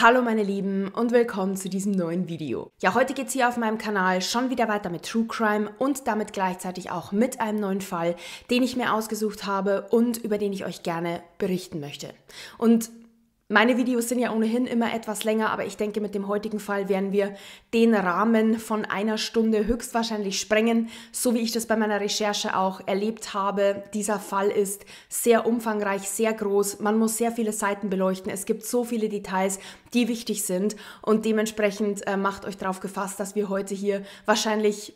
Hallo meine Lieben und willkommen zu diesem neuen Video. Ja, heute geht es hier auf meinem Kanal schon wieder weiter mit True Crime und damit gleichzeitig auch mit einem neuen Fall, den ich mir ausgesucht habe und über den ich euch gerne berichten möchte. Und meine Videos sind ja ohnehin immer etwas länger, aber ich denke, mit dem heutigen Fall werden wir den Rahmen von einer Stunde höchstwahrscheinlich sprengen, so wie ich das bei meiner Recherche auch erlebt habe. Dieser Fall ist sehr umfangreich, sehr groß. Man muss sehr viele Seiten beleuchten. Es gibt so viele Details, die wichtig sind und dementsprechend äh, macht euch darauf gefasst, dass wir heute hier wahrscheinlich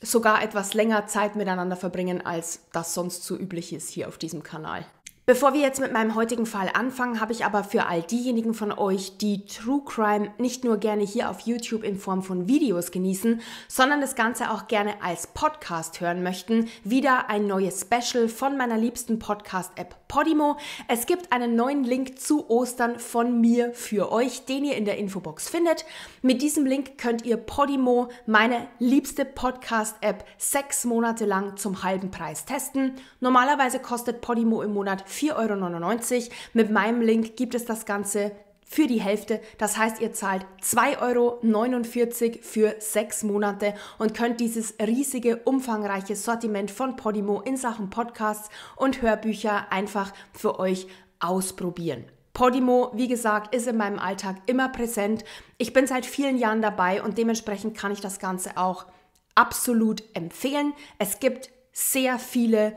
sogar etwas länger Zeit miteinander verbringen, als das sonst so üblich ist hier auf diesem Kanal. Bevor wir jetzt mit meinem heutigen Fall anfangen, habe ich aber für all diejenigen von euch, die True Crime nicht nur gerne hier auf YouTube in Form von Videos genießen, sondern das Ganze auch gerne als Podcast hören möchten, wieder ein neues Special von meiner liebsten Podcast-App Podimo. Es gibt einen neuen Link zu Ostern von mir für euch, den ihr in der Infobox findet. Mit diesem Link könnt ihr Podimo, meine liebste Podcast-App, sechs Monate lang zum halben Preis testen. Normalerweise kostet Podimo im Monat 4,99 Euro. Mit meinem Link gibt es das Ganze für die Hälfte. Das heißt, ihr zahlt 2,49 Euro für sechs Monate und könnt dieses riesige, umfangreiche Sortiment von Podimo in Sachen Podcasts und Hörbücher einfach für euch ausprobieren. Podimo, wie gesagt, ist in meinem Alltag immer präsent. Ich bin seit vielen Jahren dabei und dementsprechend kann ich das Ganze auch absolut empfehlen. Es gibt sehr viele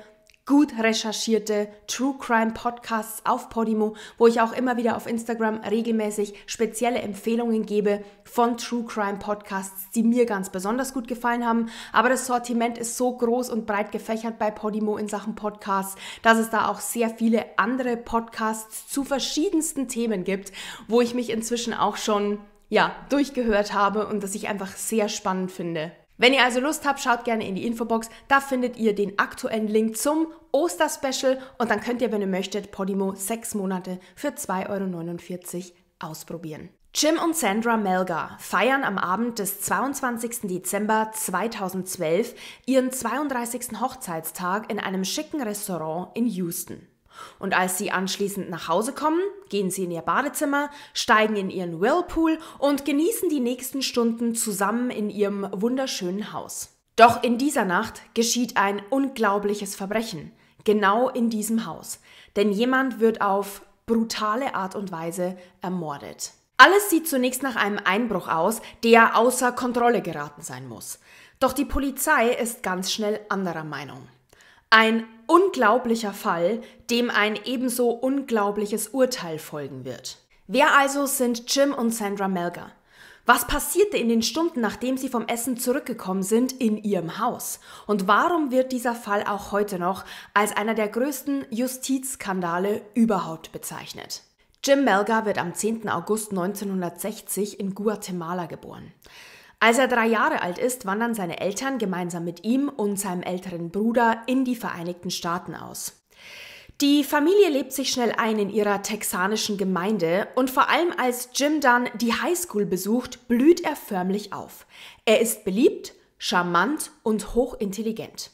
gut recherchierte True Crime Podcasts auf Podimo, wo ich auch immer wieder auf Instagram regelmäßig spezielle Empfehlungen gebe von True Crime Podcasts, die mir ganz besonders gut gefallen haben. Aber das Sortiment ist so groß und breit gefächert bei Podimo in Sachen Podcasts, dass es da auch sehr viele andere Podcasts zu verschiedensten Themen gibt, wo ich mich inzwischen auch schon ja, durchgehört habe und das ich einfach sehr spannend finde. Wenn ihr also Lust habt, schaut gerne in die Infobox. Da findet ihr den aktuellen Link zum Osterspecial und dann könnt ihr, wenn ihr möchtet, Podimo sechs Monate für 2,49 Euro ausprobieren. Jim und Sandra Melgar feiern am Abend des 22. Dezember 2012 ihren 32. Hochzeitstag in einem schicken Restaurant in Houston. Und als sie anschließend nach Hause kommen, gehen sie in ihr Badezimmer, steigen in ihren Whirlpool und genießen die nächsten Stunden zusammen in ihrem wunderschönen Haus. Doch in dieser Nacht geschieht ein unglaubliches Verbrechen, genau in diesem Haus. Denn jemand wird auf brutale Art und Weise ermordet. Alles sieht zunächst nach einem Einbruch aus, der außer Kontrolle geraten sein muss. Doch die Polizei ist ganz schnell anderer Meinung. Ein unglaublicher Fall, dem ein ebenso unglaubliches Urteil folgen wird. Wer also sind Jim und Sandra Melger? Was passierte in den Stunden, nachdem sie vom Essen zurückgekommen sind, in ihrem Haus? Und warum wird dieser Fall auch heute noch als einer der größten Justizskandale überhaupt bezeichnet? Jim Melga wird am 10. August 1960 in Guatemala geboren. Als er drei Jahre alt ist, wandern seine Eltern gemeinsam mit ihm und seinem älteren Bruder in die Vereinigten Staaten aus. Die Familie lebt sich schnell ein in ihrer texanischen Gemeinde und vor allem als Jim dann die Highschool besucht, blüht er förmlich auf. Er ist beliebt, charmant und hochintelligent.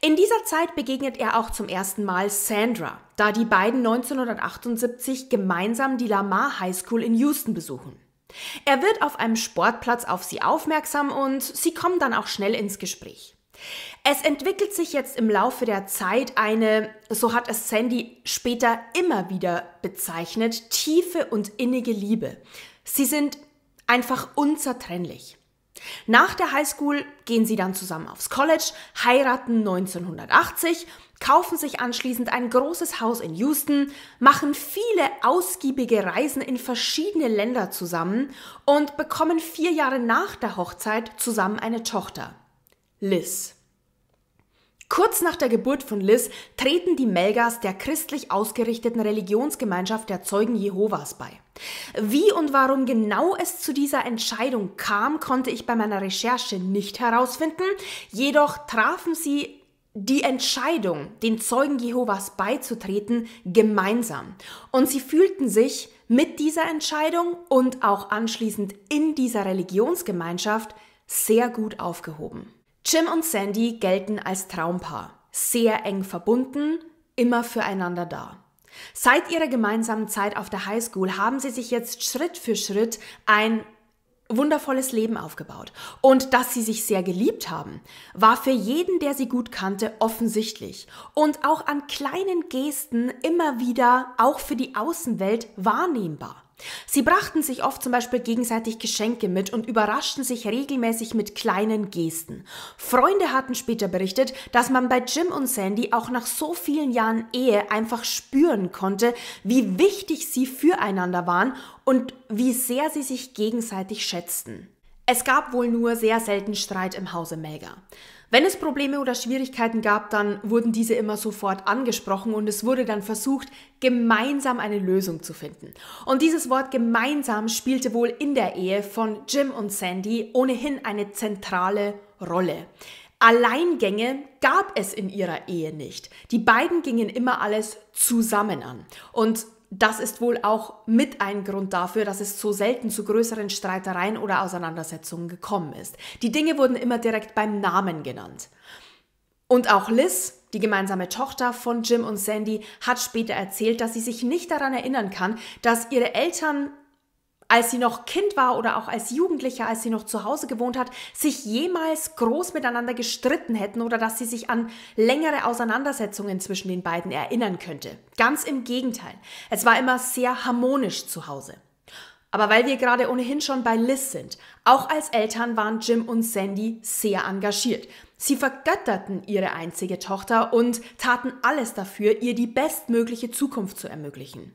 In dieser Zeit begegnet er auch zum ersten Mal Sandra, da die beiden 1978 gemeinsam die Lamar High School in Houston besuchen. Er wird auf einem Sportplatz auf sie aufmerksam und sie kommen dann auch schnell ins Gespräch. Es entwickelt sich jetzt im Laufe der Zeit eine, so hat es Sandy später immer wieder bezeichnet, tiefe und innige Liebe. Sie sind einfach unzertrennlich. Nach der Highschool gehen sie dann zusammen aufs College, heiraten 1980 kaufen sich anschließend ein großes Haus in Houston, machen viele ausgiebige Reisen in verschiedene Länder zusammen und bekommen vier Jahre nach der Hochzeit zusammen eine Tochter, Liz. Kurz nach der Geburt von Liz treten die Melgas der christlich ausgerichteten Religionsgemeinschaft der Zeugen Jehovas bei. Wie und warum genau es zu dieser Entscheidung kam, konnte ich bei meiner Recherche nicht herausfinden, jedoch trafen sie die Entscheidung, den Zeugen Jehovas beizutreten, gemeinsam. Und sie fühlten sich mit dieser Entscheidung und auch anschließend in dieser Religionsgemeinschaft sehr gut aufgehoben. Jim und Sandy gelten als Traumpaar, sehr eng verbunden, immer füreinander da. Seit ihrer gemeinsamen Zeit auf der Highschool haben sie sich jetzt Schritt für Schritt ein wundervolles Leben aufgebaut. Und dass sie sich sehr geliebt haben, war für jeden, der sie gut kannte, offensichtlich. Und auch an kleinen Gesten immer wieder, auch für die Außenwelt, wahrnehmbar. Sie brachten sich oft zum Beispiel gegenseitig Geschenke mit und überraschten sich regelmäßig mit kleinen Gesten. Freunde hatten später berichtet, dass man bei Jim und Sandy auch nach so vielen Jahren Ehe einfach spüren konnte, wie wichtig sie füreinander waren und wie sehr sie sich gegenseitig schätzten. Es gab wohl nur sehr selten Streit im Hause Melga. Wenn es Probleme oder Schwierigkeiten gab, dann wurden diese immer sofort angesprochen und es wurde dann versucht, gemeinsam eine Lösung zu finden. Und dieses Wort gemeinsam spielte wohl in der Ehe von Jim und Sandy ohnehin eine zentrale Rolle. Alleingänge gab es in ihrer Ehe nicht. Die beiden gingen immer alles zusammen an. Und das ist wohl auch mit ein Grund dafür, dass es so selten zu größeren Streitereien oder Auseinandersetzungen gekommen ist. Die Dinge wurden immer direkt beim Namen genannt. Und auch Liz, die gemeinsame Tochter von Jim und Sandy, hat später erzählt, dass sie sich nicht daran erinnern kann, dass ihre Eltern als sie noch Kind war oder auch als Jugendlicher, als sie noch zu Hause gewohnt hat, sich jemals groß miteinander gestritten hätten oder dass sie sich an längere Auseinandersetzungen zwischen den beiden erinnern könnte. Ganz im Gegenteil. Es war immer sehr harmonisch zu Hause. Aber weil wir gerade ohnehin schon bei Liz sind, auch als Eltern waren Jim und Sandy sehr engagiert. Sie vergötterten ihre einzige Tochter und taten alles dafür, ihr die bestmögliche Zukunft zu ermöglichen.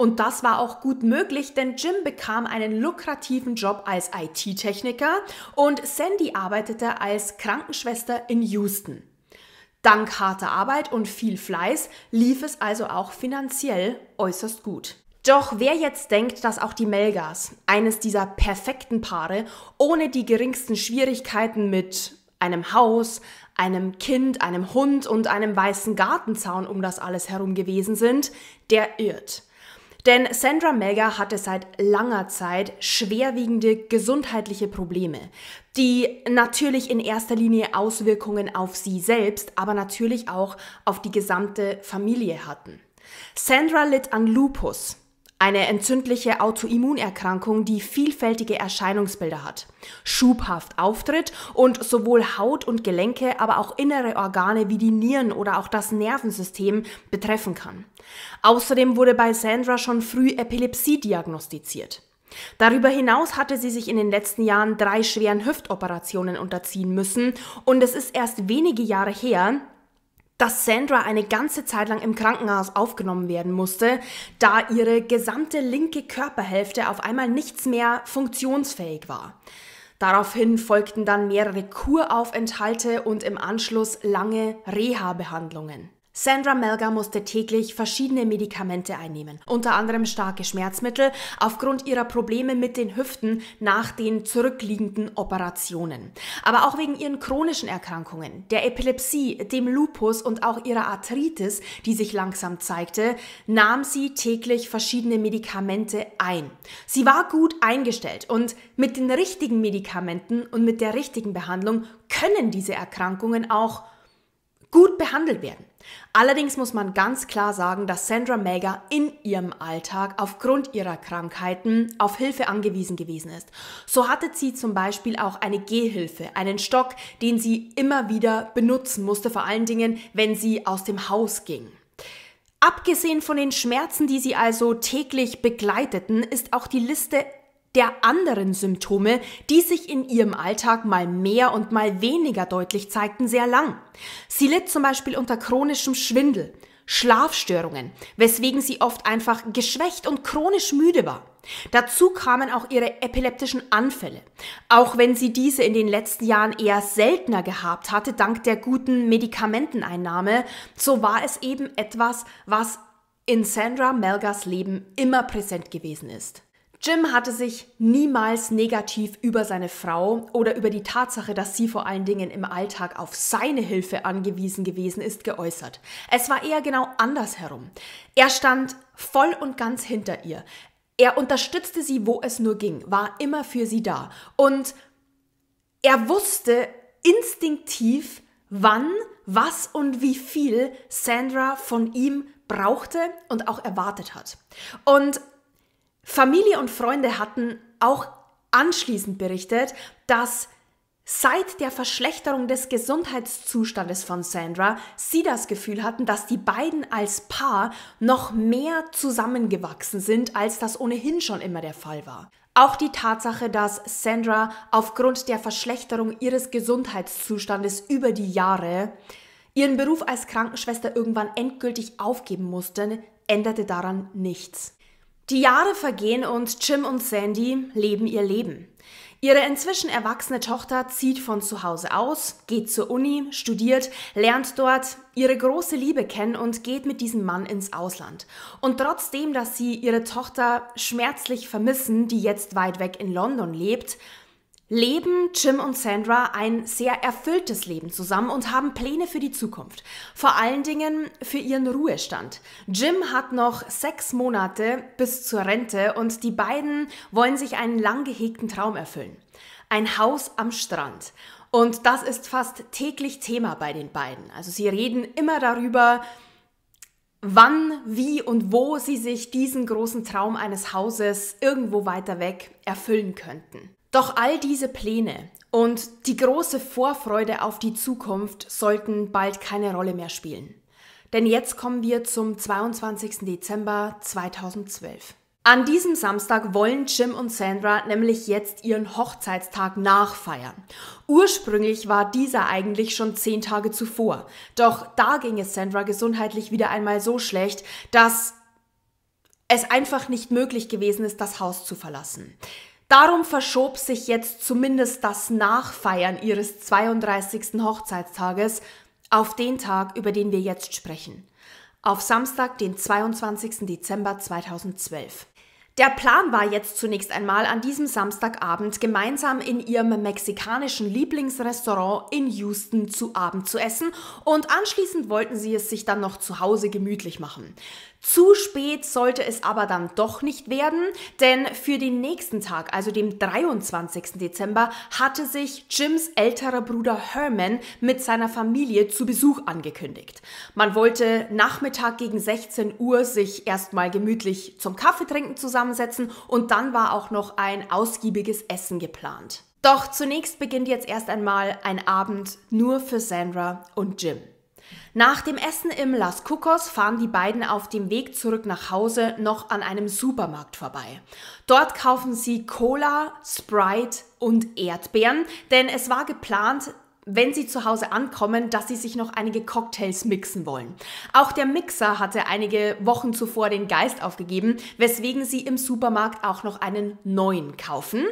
Und das war auch gut möglich, denn Jim bekam einen lukrativen Job als IT-Techniker und Sandy arbeitete als Krankenschwester in Houston. Dank harter Arbeit und viel Fleiß lief es also auch finanziell äußerst gut. Doch wer jetzt denkt, dass auch die Melgas, eines dieser perfekten Paare, ohne die geringsten Schwierigkeiten mit einem Haus, einem Kind, einem Hund und einem weißen Gartenzaun um das alles herum gewesen sind, der irrt. Denn Sandra Mega hatte seit langer Zeit schwerwiegende gesundheitliche Probleme, die natürlich in erster Linie Auswirkungen auf sie selbst, aber natürlich auch auf die gesamte Familie hatten. Sandra litt an Lupus, eine entzündliche Autoimmunerkrankung, die vielfältige Erscheinungsbilder hat, schubhaft auftritt und sowohl Haut und Gelenke, aber auch innere Organe wie die Nieren oder auch das Nervensystem betreffen kann. Außerdem wurde bei Sandra schon früh Epilepsie diagnostiziert. Darüber hinaus hatte sie sich in den letzten Jahren drei schweren Hüftoperationen unterziehen müssen und es ist erst wenige Jahre her, dass Sandra eine ganze Zeit lang im Krankenhaus aufgenommen werden musste, da ihre gesamte linke Körperhälfte auf einmal nichts mehr funktionsfähig war. Daraufhin folgten dann mehrere Kuraufenthalte und im Anschluss lange Reha-Behandlungen. Sandra Melga musste täglich verschiedene Medikamente einnehmen, unter anderem starke Schmerzmittel aufgrund ihrer Probleme mit den Hüften nach den zurückliegenden Operationen, aber auch wegen ihren chronischen Erkrankungen, der Epilepsie, dem Lupus und auch ihrer Arthritis, die sich langsam zeigte, nahm sie täglich verschiedene Medikamente ein. Sie war gut eingestellt und mit den richtigen Medikamenten und mit der richtigen Behandlung können diese Erkrankungen auch gut behandelt werden. Allerdings muss man ganz klar sagen, dass Sandra Mega in ihrem Alltag aufgrund ihrer Krankheiten auf Hilfe angewiesen gewesen ist. So hatte sie zum Beispiel auch eine Gehhilfe, einen Stock, den sie immer wieder benutzen musste, vor allen Dingen, wenn sie aus dem Haus ging. Abgesehen von den Schmerzen, die sie also täglich begleiteten, ist auch die Liste der anderen Symptome, die sich in ihrem Alltag mal mehr und mal weniger deutlich zeigten, sehr lang. Sie litt zum Beispiel unter chronischem Schwindel, Schlafstörungen, weswegen sie oft einfach geschwächt und chronisch müde war. Dazu kamen auch ihre epileptischen Anfälle. Auch wenn sie diese in den letzten Jahren eher seltener gehabt hatte, dank der guten Medikamenteneinnahme, so war es eben etwas, was in Sandra Melgas Leben immer präsent gewesen ist. Jim hatte sich niemals negativ über seine Frau oder über die Tatsache, dass sie vor allen Dingen im Alltag auf seine Hilfe angewiesen gewesen ist, geäußert. Es war eher genau andersherum. Er stand voll und ganz hinter ihr. Er unterstützte sie, wo es nur ging, war immer für sie da. Und er wusste instinktiv, wann, was und wie viel Sandra von ihm brauchte und auch erwartet hat. Und Familie und Freunde hatten auch anschließend berichtet, dass seit der Verschlechterung des Gesundheitszustandes von Sandra sie das Gefühl hatten, dass die beiden als Paar noch mehr zusammengewachsen sind, als das ohnehin schon immer der Fall war. Auch die Tatsache, dass Sandra aufgrund der Verschlechterung ihres Gesundheitszustandes über die Jahre ihren Beruf als Krankenschwester irgendwann endgültig aufgeben musste, änderte daran nichts. Die Jahre vergehen und Jim und Sandy leben ihr Leben. Ihre inzwischen erwachsene Tochter zieht von zu Hause aus, geht zur Uni, studiert, lernt dort ihre große Liebe kennen und geht mit diesem Mann ins Ausland. Und trotzdem, dass sie ihre Tochter schmerzlich vermissen, die jetzt weit weg in London lebt, leben Jim und Sandra ein sehr erfülltes Leben zusammen und haben Pläne für die Zukunft. Vor allen Dingen für ihren Ruhestand. Jim hat noch sechs Monate bis zur Rente und die beiden wollen sich einen lang gehegten Traum erfüllen. Ein Haus am Strand. Und das ist fast täglich Thema bei den beiden. Also sie reden immer darüber, wann, wie und wo sie sich diesen großen Traum eines Hauses irgendwo weiter weg erfüllen könnten. Doch all diese Pläne und die große Vorfreude auf die Zukunft sollten bald keine Rolle mehr spielen. Denn jetzt kommen wir zum 22. Dezember 2012. An diesem Samstag wollen Jim und Sandra nämlich jetzt ihren Hochzeitstag nachfeiern. Ursprünglich war dieser eigentlich schon zehn Tage zuvor. Doch da ging es Sandra gesundheitlich wieder einmal so schlecht, dass es einfach nicht möglich gewesen ist, das Haus zu verlassen. Darum verschob sich jetzt zumindest das Nachfeiern ihres 32. Hochzeitstages auf den Tag, über den wir jetzt sprechen. Auf Samstag, den 22. Dezember 2012. Der Plan war jetzt zunächst einmal an diesem Samstagabend gemeinsam in ihrem mexikanischen Lieblingsrestaurant in Houston zu Abend zu essen und anschließend wollten sie es sich dann noch zu Hause gemütlich machen. Zu spät sollte es aber dann doch nicht werden, denn für den nächsten Tag, also dem 23. Dezember, hatte sich Jims älterer Bruder Herman mit seiner Familie zu Besuch angekündigt. Man wollte Nachmittag gegen 16 Uhr sich erstmal gemütlich zum Kaffeetrinken zusammensetzen und dann war auch noch ein ausgiebiges Essen geplant. Doch zunächst beginnt jetzt erst einmal ein Abend nur für Sandra und Jim. Nach dem Essen im Las Cucos fahren die beiden auf dem Weg zurück nach Hause noch an einem Supermarkt vorbei. Dort kaufen sie Cola, Sprite und Erdbeeren, denn es war geplant, wenn sie zu Hause ankommen, dass sie sich noch einige Cocktails mixen wollen. Auch der Mixer hatte einige Wochen zuvor den Geist aufgegeben, weswegen sie im Supermarkt auch noch einen neuen kaufen.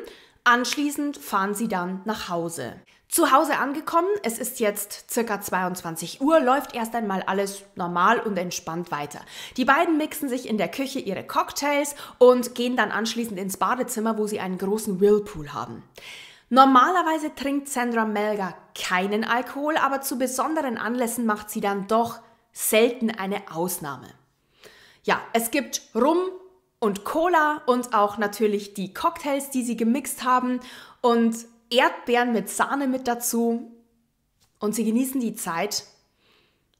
Anschließend fahren sie dann nach Hause. Zu Hause angekommen, es ist jetzt circa 22 Uhr, läuft erst einmal alles normal und entspannt weiter. Die beiden mixen sich in der Küche ihre Cocktails und gehen dann anschließend ins Badezimmer, wo sie einen großen Whirlpool haben. Normalerweise trinkt Sandra Melga keinen Alkohol, aber zu besonderen Anlässen macht sie dann doch selten eine Ausnahme. Ja, es gibt Rum und Cola und auch natürlich die Cocktails, die sie gemixt haben und Erdbeeren mit Sahne mit dazu und sie genießen die Zeit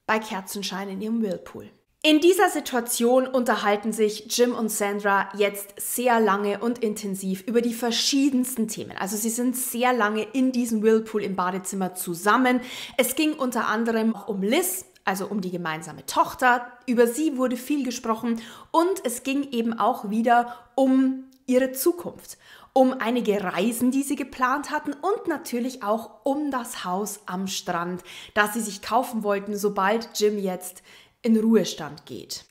bei Kerzenschein in ihrem Whirlpool. In dieser Situation unterhalten sich Jim und Sandra jetzt sehr lange und intensiv über die verschiedensten Themen. Also sie sind sehr lange in diesem Whirlpool im Badezimmer zusammen. Es ging unter anderem um Liz, also um die gemeinsame Tochter. Über sie wurde viel gesprochen und es ging eben auch wieder um ihre Zukunft um einige Reisen, die sie geplant hatten und natürlich auch um das Haus am Strand, das sie sich kaufen wollten, sobald Jim jetzt in Ruhestand geht.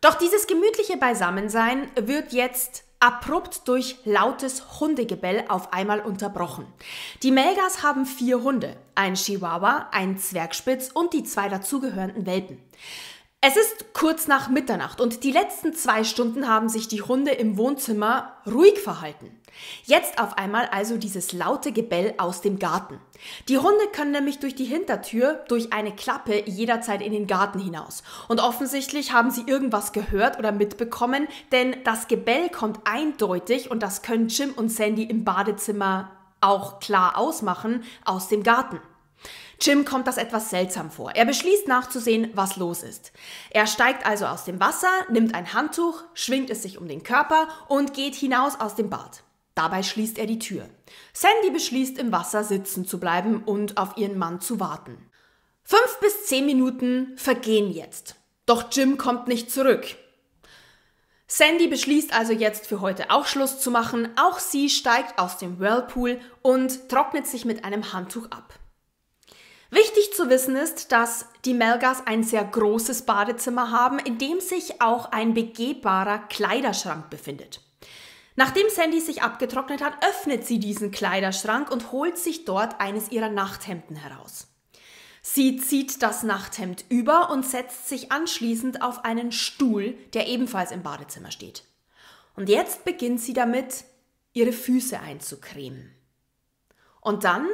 Doch dieses gemütliche Beisammensein wird jetzt abrupt durch lautes Hundegebell auf einmal unterbrochen. Die Melgas haben vier Hunde, ein Chihuahua, ein Zwergspitz und die zwei dazugehörenden Welpen. Es ist kurz nach Mitternacht und die letzten zwei Stunden haben sich die Hunde im Wohnzimmer ruhig verhalten. Jetzt auf einmal also dieses laute Gebell aus dem Garten. Die Hunde können nämlich durch die Hintertür, durch eine Klappe jederzeit in den Garten hinaus. Und offensichtlich haben sie irgendwas gehört oder mitbekommen, denn das Gebell kommt eindeutig und das können Jim und Sandy im Badezimmer auch klar ausmachen, aus dem Garten. Jim kommt das etwas seltsam vor. Er beschließt nachzusehen, was los ist. Er steigt also aus dem Wasser, nimmt ein Handtuch, schwingt es sich um den Körper und geht hinaus aus dem Bad. Dabei schließt er die Tür. Sandy beschließt, im Wasser sitzen zu bleiben und auf ihren Mann zu warten. Fünf bis zehn Minuten vergehen jetzt. Doch Jim kommt nicht zurück. Sandy beschließt also jetzt für heute auch Schluss zu machen. Auch sie steigt aus dem Whirlpool und trocknet sich mit einem Handtuch ab. Wichtig zu wissen ist, dass die Melgas ein sehr großes Badezimmer haben, in dem sich auch ein begehbarer Kleiderschrank befindet. Nachdem Sandy sich abgetrocknet hat, öffnet sie diesen Kleiderschrank und holt sich dort eines ihrer Nachthemden heraus. Sie zieht das Nachthemd über und setzt sich anschließend auf einen Stuhl, der ebenfalls im Badezimmer steht. Und jetzt beginnt sie damit, ihre Füße einzucremen. Und dann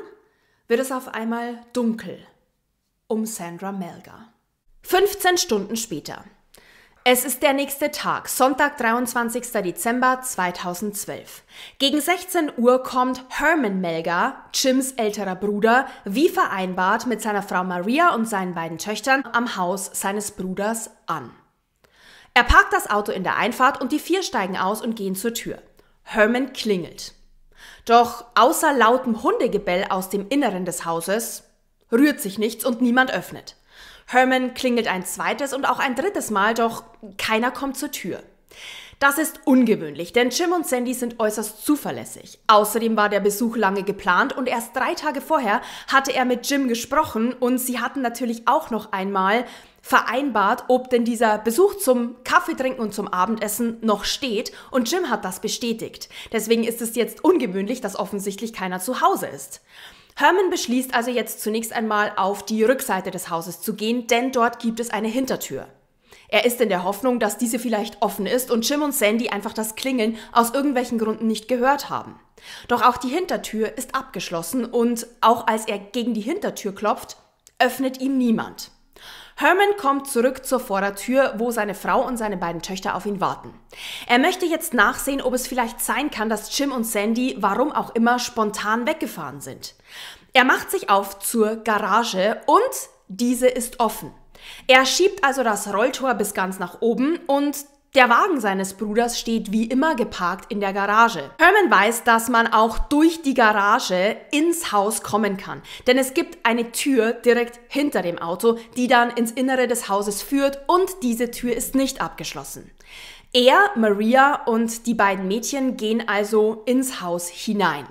wird es auf einmal dunkel um Sandra Melga. 15 Stunden später. Es ist der nächste Tag, Sonntag, 23. Dezember 2012. Gegen 16 Uhr kommt Herman Melgar, Jims älterer Bruder, wie vereinbart mit seiner Frau Maria und seinen beiden Töchtern am Haus seines Bruders an. Er parkt das Auto in der Einfahrt und die vier steigen aus und gehen zur Tür. Herman klingelt. Doch außer lautem Hundegebell aus dem Inneren des Hauses rührt sich nichts und niemand öffnet. Herman klingelt ein zweites und auch ein drittes Mal, doch keiner kommt zur Tür. Das ist ungewöhnlich, denn Jim und Sandy sind äußerst zuverlässig. Außerdem war der Besuch lange geplant und erst drei Tage vorher hatte er mit Jim gesprochen und sie hatten natürlich auch noch einmal vereinbart, ob denn dieser Besuch zum Kaffeetrinken und zum Abendessen noch steht und Jim hat das bestätigt. Deswegen ist es jetzt ungewöhnlich, dass offensichtlich keiner zu Hause ist. Herman beschließt also jetzt zunächst einmal auf die Rückseite des Hauses zu gehen, denn dort gibt es eine Hintertür. Er ist in der Hoffnung, dass diese vielleicht offen ist und Jim und Sandy einfach das Klingeln aus irgendwelchen Gründen nicht gehört haben. Doch auch die Hintertür ist abgeschlossen und auch als er gegen die Hintertür klopft, öffnet ihm niemand. Herman kommt zurück zur Vordertür, wo seine Frau und seine beiden Töchter auf ihn warten. Er möchte jetzt nachsehen, ob es vielleicht sein kann, dass Jim und Sandy, warum auch immer, spontan weggefahren sind. Er macht sich auf zur Garage und diese ist offen. Er schiebt also das Rolltor bis ganz nach oben und der Wagen seines Bruders steht wie immer geparkt in der Garage. Herman weiß, dass man auch durch die Garage ins Haus kommen kann, denn es gibt eine Tür direkt hinter dem Auto, die dann ins Innere des Hauses führt und diese Tür ist nicht abgeschlossen. Er, Maria und die beiden Mädchen gehen also ins Haus hinein.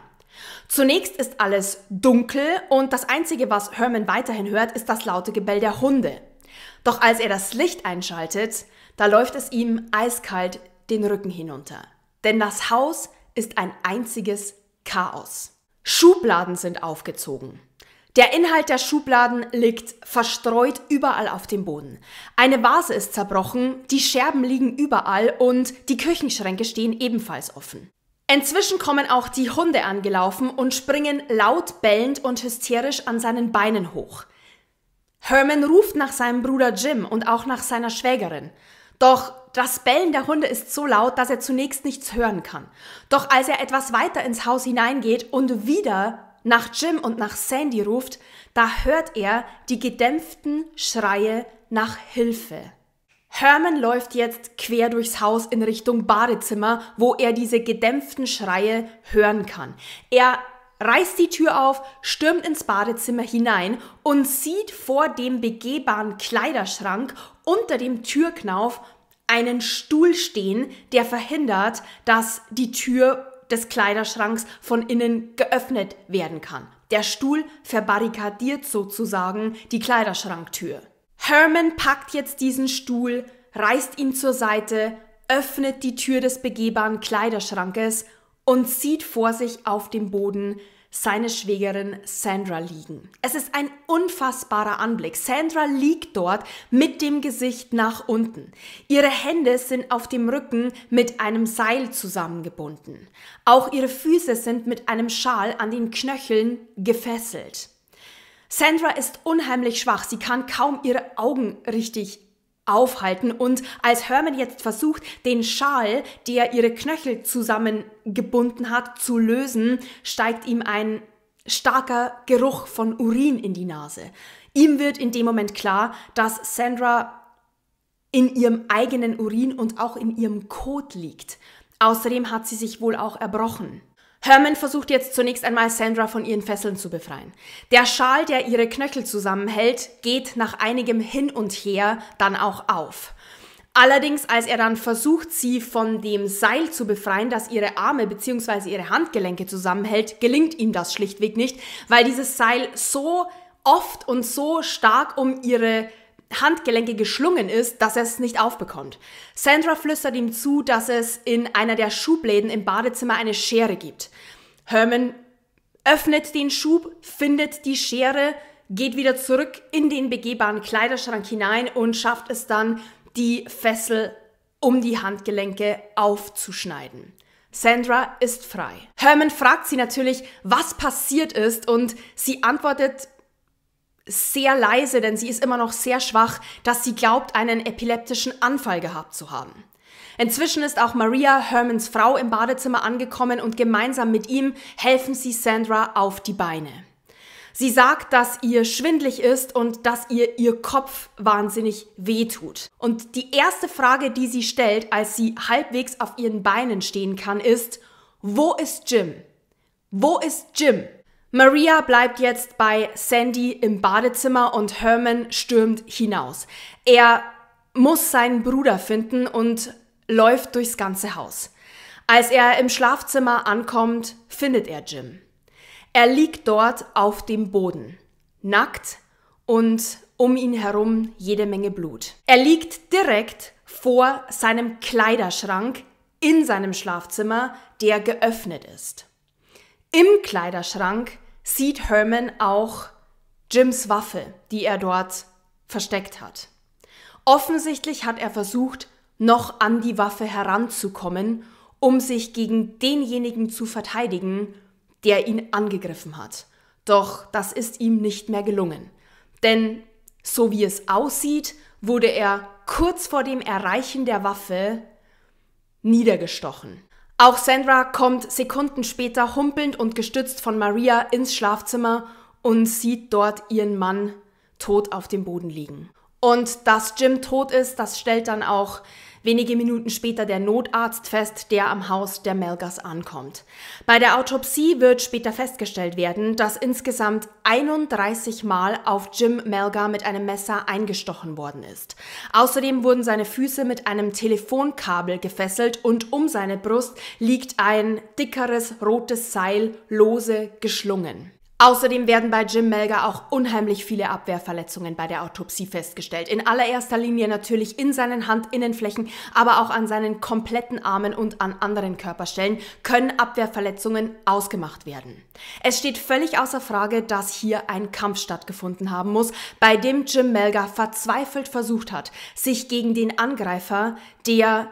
Zunächst ist alles dunkel und das Einzige, was Herman weiterhin hört, ist das laute Gebell der Hunde. Doch als er das Licht einschaltet, da läuft es ihm eiskalt den Rücken hinunter. Denn das Haus ist ein einziges Chaos. Schubladen sind aufgezogen. Der Inhalt der Schubladen liegt verstreut überall auf dem Boden. Eine Vase ist zerbrochen, die Scherben liegen überall und die Küchenschränke stehen ebenfalls offen. Inzwischen kommen auch die Hunde angelaufen und springen laut bellend und hysterisch an seinen Beinen hoch. Herman ruft nach seinem Bruder Jim und auch nach seiner Schwägerin. Doch das Bellen der Hunde ist so laut, dass er zunächst nichts hören kann. Doch als er etwas weiter ins Haus hineingeht und wieder nach Jim und nach Sandy ruft, da hört er die gedämpften Schreie nach Hilfe. Herman läuft jetzt quer durchs Haus in Richtung Badezimmer, wo er diese gedämpften Schreie hören kann. Er reißt die Tür auf, stürmt ins Badezimmer hinein und sieht vor dem begehbaren Kleiderschrank unter dem Türknauf einen Stuhl stehen, der verhindert, dass die Tür des Kleiderschranks von innen geöffnet werden kann. Der Stuhl verbarrikadiert sozusagen die Kleiderschranktür. Herman packt jetzt diesen Stuhl, reißt ihn zur Seite, öffnet die Tür des begehbaren Kleiderschrankes und zieht vor sich auf dem Boden seine Schwägerin Sandra liegen. Es ist ein unfassbarer Anblick. Sandra liegt dort mit dem Gesicht nach unten. Ihre Hände sind auf dem Rücken mit einem Seil zusammengebunden. Auch ihre Füße sind mit einem Schal an den Knöcheln gefesselt. Sandra ist unheimlich schwach. Sie kann kaum ihre Augen richtig aufhalten und als Herman jetzt versucht, den Schal, der ihre Knöchel zusammengebunden hat, zu lösen, steigt ihm ein starker Geruch von Urin in die Nase. Ihm wird in dem Moment klar, dass Sandra in ihrem eigenen Urin und auch in ihrem Kot liegt. Außerdem hat sie sich wohl auch erbrochen. Herman versucht jetzt zunächst einmal Sandra von ihren Fesseln zu befreien. Der Schal, der ihre Knöchel zusammenhält, geht nach einigem Hin und Her dann auch auf. Allerdings, als er dann versucht, sie von dem Seil zu befreien, das ihre Arme bzw. ihre Handgelenke zusammenhält, gelingt ihm das schlichtweg nicht, weil dieses Seil so oft und so stark um ihre Handgelenke geschlungen ist, dass er es nicht aufbekommt. Sandra flüstert ihm zu, dass es in einer der Schubläden im Badezimmer eine Schere gibt. Herman öffnet den Schub, findet die Schere, geht wieder zurück in den begehbaren Kleiderschrank hinein und schafft es dann, die Fessel um die Handgelenke aufzuschneiden. Sandra ist frei. Herman fragt sie natürlich, was passiert ist und sie antwortet sehr leise, denn sie ist immer noch sehr schwach, dass sie glaubt, einen epileptischen Anfall gehabt zu haben. Inzwischen ist auch Maria, Hermans Frau, im Badezimmer angekommen und gemeinsam mit ihm helfen sie Sandra auf die Beine. Sie sagt, dass ihr schwindlig ist und dass ihr ihr Kopf wahnsinnig wehtut. Und die erste Frage, die sie stellt, als sie halbwegs auf ihren Beinen stehen kann, ist, wo ist Jim? Wo ist Jim? Maria bleibt jetzt bei Sandy im Badezimmer und Herman stürmt hinaus. Er muss seinen Bruder finden und läuft durchs ganze Haus. Als er im Schlafzimmer ankommt, findet er Jim. Er liegt dort auf dem Boden, nackt und um ihn herum jede Menge Blut. Er liegt direkt vor seinem Kleiderschrank in seinem Schlafzimmer, der geöffnet ist. Im Kleiderschrank sieht Herman auch Jims Waffe, die er dort versteckt hat. Offensichtlich hat er versucht, noch an die Waffe heranzukommen, um sich gegen denjenigen zu verteidigen, der ihn angegriffen hat. Doch das ist ihm nicht mehr gelungen. Denn so wie es aussieht, wurde er kurz vor dem Erreichen der Waffe niedergestochen. Auch Sandra kommt Sekunden später humpelnd und gestützt von Maria ins Schlafzimmer und sieht dort ihren Mann tot auf dem Boden liegen. Und dass Jim tot ist, das stellt dann auch Wenige Minuten später der Notarzt fest, der am Haus der Melgas ankommt. Bei der Autopsie wird später festgestellt werden, dass insgesamt 31 Mal auf Jim Melger mit einem Messer eingestochen worden ist. Außerdem wurden seine Füße mit einem Telefonkabel gefesselt und um seine Brust liegt ein dickeres rotes Seil lose geschlungen. Außerdem werden bei Jim Melger auch unheimlich viele Abwehrverletzungen bei der Autopsie festgestellt. In allererster Linie natürlich in seinen Handinnenflächen, aber auch an seinen kompletten Armen und an anderen Körperstellen können Abwehrverletzungen ausgemacht werden. Es steht völlig außer Frage, dass hier ein Kampf stattgefunden haben muss, bei dem Jim Melger verzweifelt versucht hat, sich gegen den Angreifer, der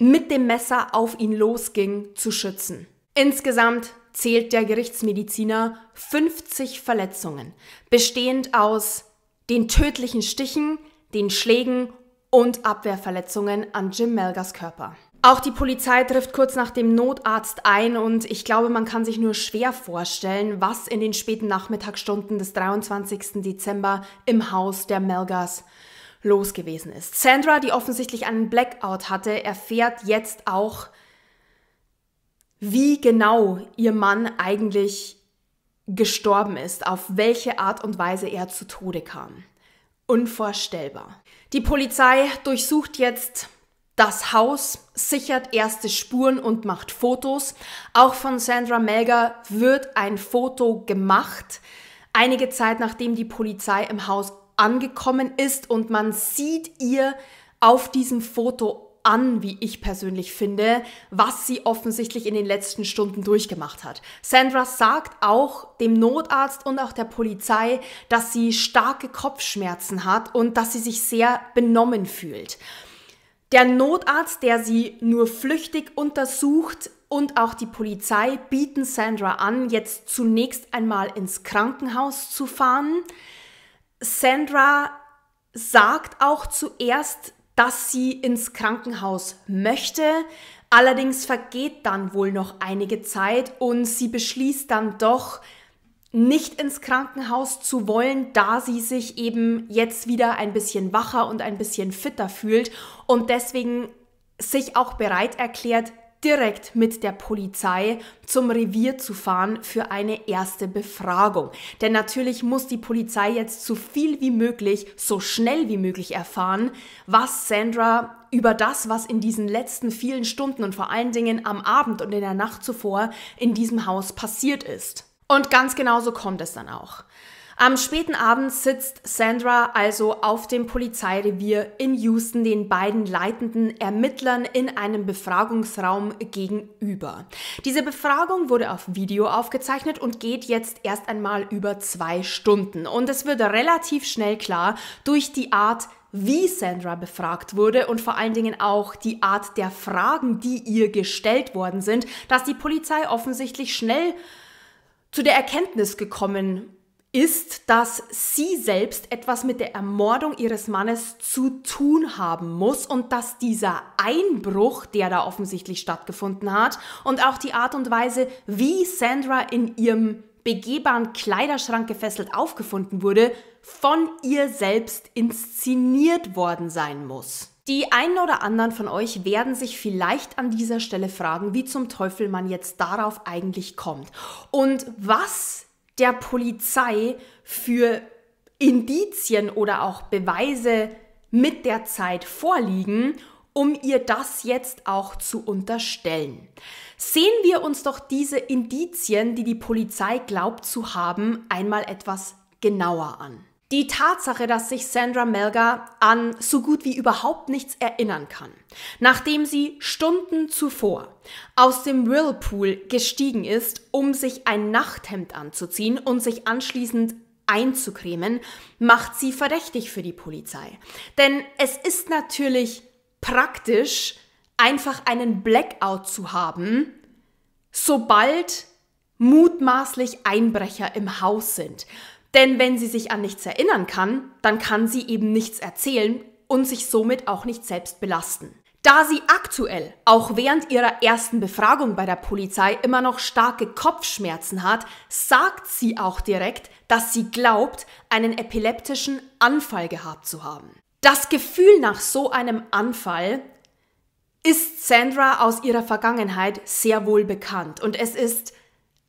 mit dem Messer auf ihn losging, zu schützen. Insgesamt zählt der Gerichtsmediziner 50 Verletzungen, bestehend aus den tödlichen Stichen, den Schlägen und Abwehrverletzungen an Jim Melgers Körper. Auch die Polizei trifft kurz nach dem Notarzt ein und ich glaube, man kann sich nur schwer vorstellen, was in den späten Nachmittagsstunden des 23. Dezember im Haus der Melgas los gewesen ist. Sandra, die offensichtlich einen Blackout hatte, erfährt jetzt auch, wie genau ihr Mann eigentlich gestorben ist, auf welche Art und Weise er zu Tode kam. Unvorstellbar. Die Polizei durchsucht jetzt das Haus, sichert erste Spuren und macht Fotos. Auch von Sandra Melger wird ein Foto gemacht. Einige Zeit nachdem die Polizei im Haus angekommen ist und man sieht ihr auf diesem Foto an, wie ich persönlich finde, was sie offensichtlich in den letzten Stunden durchgemacht hat. Sandra sagt auch dem Notarzt und auch der Polizei, dass sie starke Kopfschmerzen hat und dass sie sich sehr benommen fühlt. Der Notarzt, der sie nur flüchtig untersucht, und auch die Polizei bieten Sandra an, jetzt zunächst einmal ins Krankenhaus zu fahren. Sandra sagt auch zuerst, dass sie ins Krankenhaus möchte. Allerdings vergeht dann wohl noch einige Zeit und sie beschließt dann doch, nicht ins Krankenhaus zu wollen, da sie sich eben jetzt wieder ein bisschen wacher und ein bisschen fitter fühlt und deswegen sich auch bereit erklärt, direkt mit der Polizei zum Revier zu fahren für eine erste Befragung. Denn natürlich muss die Polizei jetzt so viel wie möglich, so schnell wie möglich erfahren, was Sandra über das, was in diesen letzten vielen Stunden und vor allen Dingen am Abend und in der Nacht zuvor in diesem Haus passiert ist. Und ganz genauso kommt es dann auch. Am späten Abend sitzt Sandra also auf dem Polizeirevier in Houston den beiden leitenden Ermittlern in einem Befragungsraum gegenüber. Diese Befragung wurde auf Video aufgezeichnet und geht jetzt erst einmal über zwei Stunden. Und es wird relativ schnell klar durch die Art, wie Sandra befragt wurde und vor allen Dingen auch die Art der Fragen, die ihr gestellt worden sind, dass die Polizei offensichtlich schnell zu der Erkenntnis gekommen ist, dass sie selbst etwas mit der Ermordung ihres Mannes zu tun haben muss und dass dieser Einbruch, der da offensichtlich stattgefunden hat, und auch die Art und Weise, wie Sandra in ihrem begehbaren Kleiderschrank gefesselt aufgefunden wurde, von ihr selbst inszeniert worden sein muss. Die einen oder anderen von euch werden sich vielleicht an dieser Stelle fragen, wie zum Teufel man jetzt darauf eigentlich kommt und was der Polizei für Indizien oder auch Beweise mit der Zeit vorliegen, um ihr das jetzt auch zu unterstellen. Sehen wir uns doch diese Indizien, die die Polizei glaubt zu haben, einmal etwas genauer an die Tatsache, dass sich Sandra Melga an so gut wie überhaupt nichts erinnern kann, nachdem sie Stunden zuvor aus dem Whirlpool gestiegen ist, um sich ein Nachthemd anzuziehen und sich anschließend einzucremen, macht sie verdächtig für die Polizei. Denn es ist natürlich praktisch, einfach einen Blackout zu haben, sobald mutmaßlich Einbrecher im Haus sind. Denn wenn sie sich an nichts erinnern kann, dann kann sie eben nichts erzählen und sich somit auch nicht selbst belasten. Da sie aktuell, auch während ihrer ersten Befragung bei der Polizei, immer noch starke Kopfschmerzen hat, sagt sie auch direkt, dass sie glaubt, einen epileptischen Anfall gehabt zu haben. Das Gefühl nach so einem Anfall ist Sandra aus ihrer Vergangenheit sehr wohl bekannt und es ist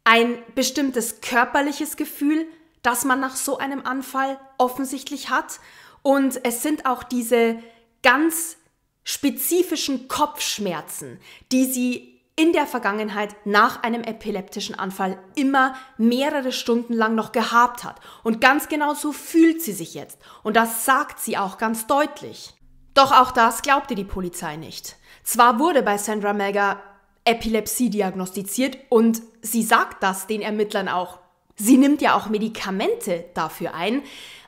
ein bestimmtes körperliches Gefühl, das man nach so einem Anfall offensichtlich hat. Und es sind auch diese ganz spezifischen Kopfschmerzen, die sie in der Vergangenheit nach einem epileptischen Anfall immer mehrere Stunden lang noch gehabt hat. Und ganz genau so fühlt sie sich jetzt. Und das sagt sie auch ganz deutlich. Doch auch das glaubte die Polizei nicht. Zwar wurde bei Sandra Melga Epilepsie diagnostiziert und sie sagt das den Ermittlern auch Sie nimmt ja auch Medikamente dafür ein,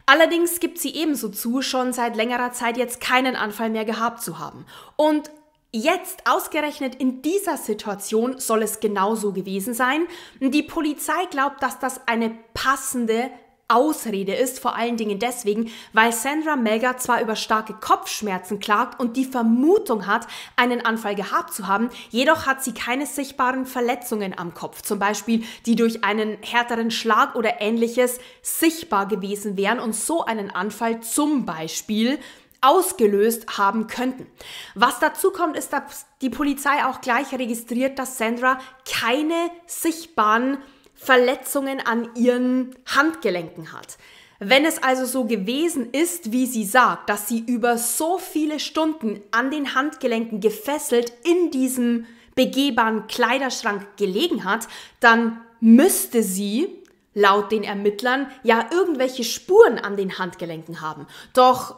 allerdings gibt sie ebenso zu, schon seit längerer Zeit jetzt keinen Anfall mehr gehabt zu haben. Und Jetzt, ausgerechnet in dieser Situation, soll es genauso gewesen sein. Die Polizei glaubt, dass das eine passende Ausrede ist, vor allen Dingen deswegen, weil Sandra Melga zwar über starke Kopfschmerzen klagt und die Vermutung hat, einen Anfall gehabt zu haben, jedoch hat sie keine sichtbaren Verletzungen am Kopf, zum Beispiel die durch einen härteren Schlag oder ähnliches sichtbar gewesen wären und so einen Anfall zum Beispiel ausgelöst haben könnten. Was dazu kommt, ist, dass die Polizei auch gleich registriert, dass Sandra keine sichtbaren Verletzungen an ihren Handgelenken hat. Wenn es also so gewesen ist, wie sie sagt, dass sie über so viele Stunden an den Handgelenken gefesselt in diesem begehbaren Kleiderschrank gelegen hat, dann müsste sie laut den Ermittlern ja irgendwelche Spuren an den Handgelenken haben. Doch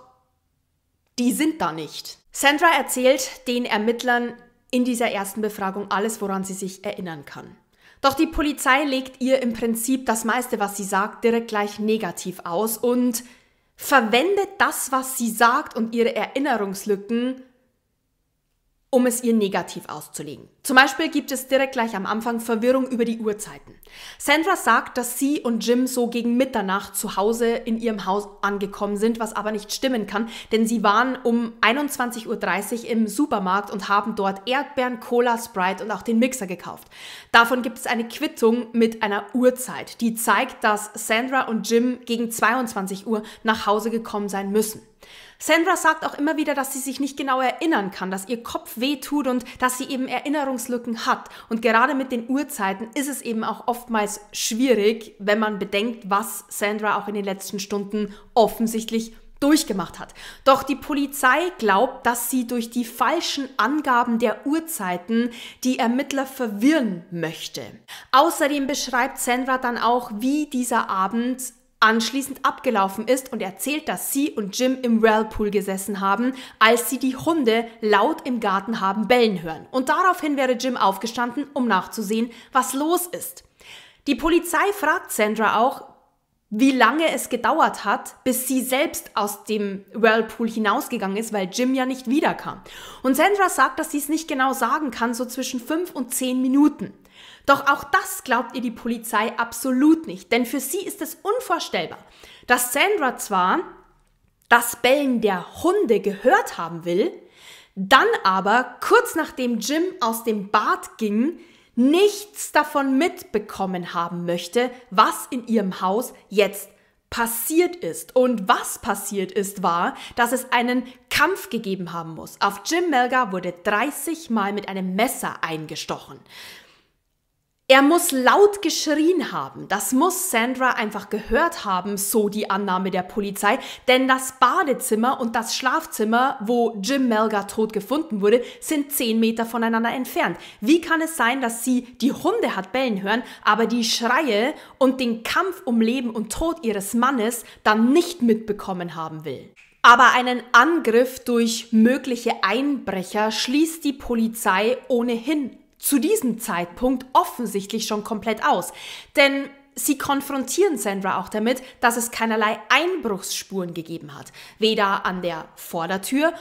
die sind da nicht. Sandra erzählt den Ermittlern in dieser ersten Befragung alles, woran sie sich erinnern kann. Doch die Polizei legt ihr im Prinzip das meiste, was sie sagt, direkt gleich negativ aus und verwendet das, was sie sagt und ihre Erinnerungslücken, um es ihr negativ auszulegen. Zum Beispiel gibt es direkt gleich am Anfang Verwirrung über die Uhrzeiten. Sandra sagt, dass sie und Jim so gegen Mitternacht zu Hause in ihrem Haus angekommen sind, was aber nicht stimmen kann, denn sie waren um 21.30 Uhr im Supermarkt und haben dort Erdbeeren, Cola, Sprite und auch den Mixer gekauft. Davon gibt es eine Quittung mit einer Uhrzeit, die zeigt, dass Sandra und Jim gegen 22 Uhr nach Hause gekommen sein müssen. Sandra sagt auch immer wieder, dass sie sich nicht genau erinnern kann, dass ihr Kopf weh tut und dass sie eben Erinnerungslücken hat. Und gerade mit den Uhrzeiten ist es eben auch oftmals schwierig, wenn man bedenkt, was Sandra auch in den letzten Stunden offensichtlich durchgemacht hat. Doch die Polizei glaubt, dass sie durch die falschen Angaben der Uhrzeiten die Ermittler verwirren möchte. Außerdem beschreibt Sandra dann auch, wie dieser Abend anschließend abgelaufen ist und erzählt, dass sie und Jim im Whirlpool gesessen haben, als sie die Hunde laut im Garten haben bellen hören. Und daraufhin wäre Jim aufgestanden, um nachzusehen, was los ist. Die Polizei fragt Sandra auch, wie lange es gedauert hat, bis sie selbst aus dem Whirlpool hinausgegangen ist, weil Jim ja nicht wiederkam. Und Sandra sagt, dass sie es nicht genau sagen kann, so zwischen fünf und zehn Minuten. Doch auch das glaubt ihr die Polizei absolut nicht, denn für sie ist es unvorstellbar, dass Sandra zwar das Bellen der Hunde gehört haben will, dann aber kurz nachdem Jim aus dem Bad ging, nichts davon mitbekommen haben möchte, was in ihrem Haus jetzt passiert ist. Und was passiert ist, war, dass es einen Kampf gegeben haben muss. Auf Jim Melga wurde 30 Mal mit einem Messer eingestochen. Er muss laut geschrien haben. Das muss Sandra einfach gehört haben, so die Annahme der Polizei. Denn das Badezimmer und das Schlafzimmer, wo Jim Melgar tot gefunden wurde, sind zehn Meter voneinander entfernt. Wie kann es sein, dass sie die Hunde hat bellen hören, aber die Schreie und den Kampf um Leben und Tod ihres Mannes dann nicht mitbekommen haben will? Aber einen Angriff durch mögliche Einbrecher schließt die Polizei ohnehin zu diesem Zeitpunkt offensichtlich schon komplett aus. Denn sie konfrontieren Sandra auch damit, dass es keinerlei Einbruchsspuren gegeben hat. Weder an der Vordertür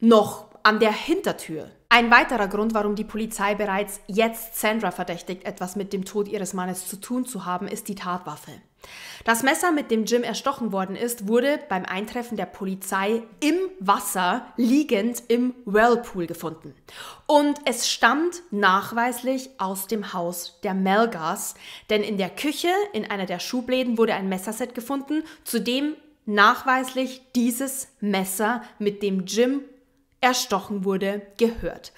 noch an der Hintertür. Ein weiterer Grund, warum die Polizei bereits jetzt Sandra verdächtigt, etwas mit dem Tod ihres Mannes zu tun zu haben, ist die Tatwaffe. Das Messer, mit dem Jim erstochen worden ist, wurde beim Eintreffen der Polizei im Wasser liegend im Whirlpool gefunden. Und es stammt nachweislich aus dem Haus der Melgas, denn in der Küche in einer der Schubläden wurde ein Messerset gefunden, zu dem nachweislich dieses Messer, mit dem Jim erstochen wurde, gehört.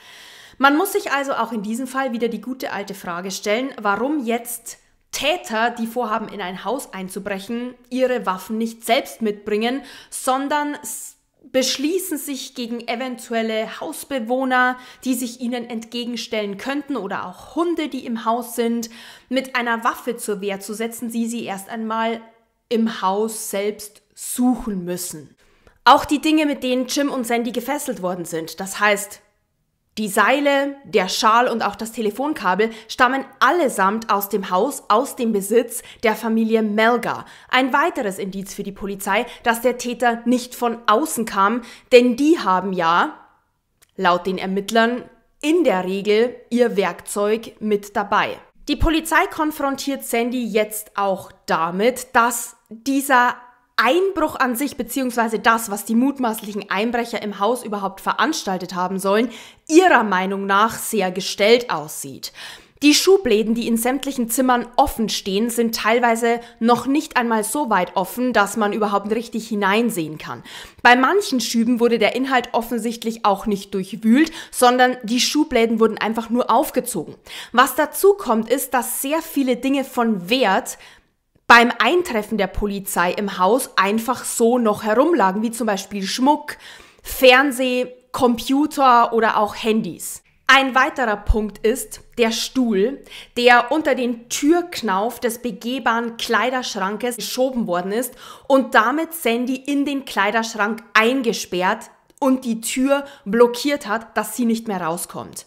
Man muss sich also auch in diesem Fall wieder die gute alte Frage stellen, warum jetzt Täter, die vorhaben, in ein Haus einzubrechen, ihre Waffen nicht selbst mitbringen, sondern beschließen sich gegen eventuelle Hausbewohner, die sich ihnen entgegenstellen könnten oder auch Hunde, die im Haus sind, mit einer Waffe zur Wehr zu setzen, die sie erst einmal im Haus selbst suchen müssen. Auch die Dinge, mit denen Jim und Sandy gefesselt worden sind, das heißt die Seile, der Schal und auch das Telefonkabel stammen allesamt aus dem Haus, aus dem Besitz der Familie Melga. Ein weiteres Indiz für die Polizei, dass der Täter nicht von außen kam, denn die haben ja, laut den Ermittlern, in der Regel ihr Werkzeug mit dabei. Die Polizei konfrontiert Sandy jetzt auch damit, dass dieser Einbruch an sich, beziehungsweise das, was die mutmaßlichen Einbrecher im Haus überhaupt veranstaltet haben sollen, ihrer Meinung nach sehr gestellt aussieht. Die Schubläden, die in sämtlichen Zimmern offen stehen, sind teilweise noch nicht einmal so weit offen, dass man überhaupt richtig hineinsehen kann. Bei manchen Schüben wurde der Inhalt offensichtlich auch nicht durchwühlt, sondern die Schubläden wurden einfach nur aufgezogen. Was dazu kommt, ist, dass sehr viele Dinge von Wert beim Eintreffen der Polizei im Haus einfach so noch herumlagen, wie zum Beispiel Schmuck, Fernseh, Computer oder auch Handys. Ein weiterer Punkt ist der Stuhl, der unter den Türknauf des begehbaren Kleiderschrankes geschoben worden ist und damit Sandy in den Kleiderschrank eingesperrt und die Tür blockiert hat, dass sie nicht mehr rauskommt.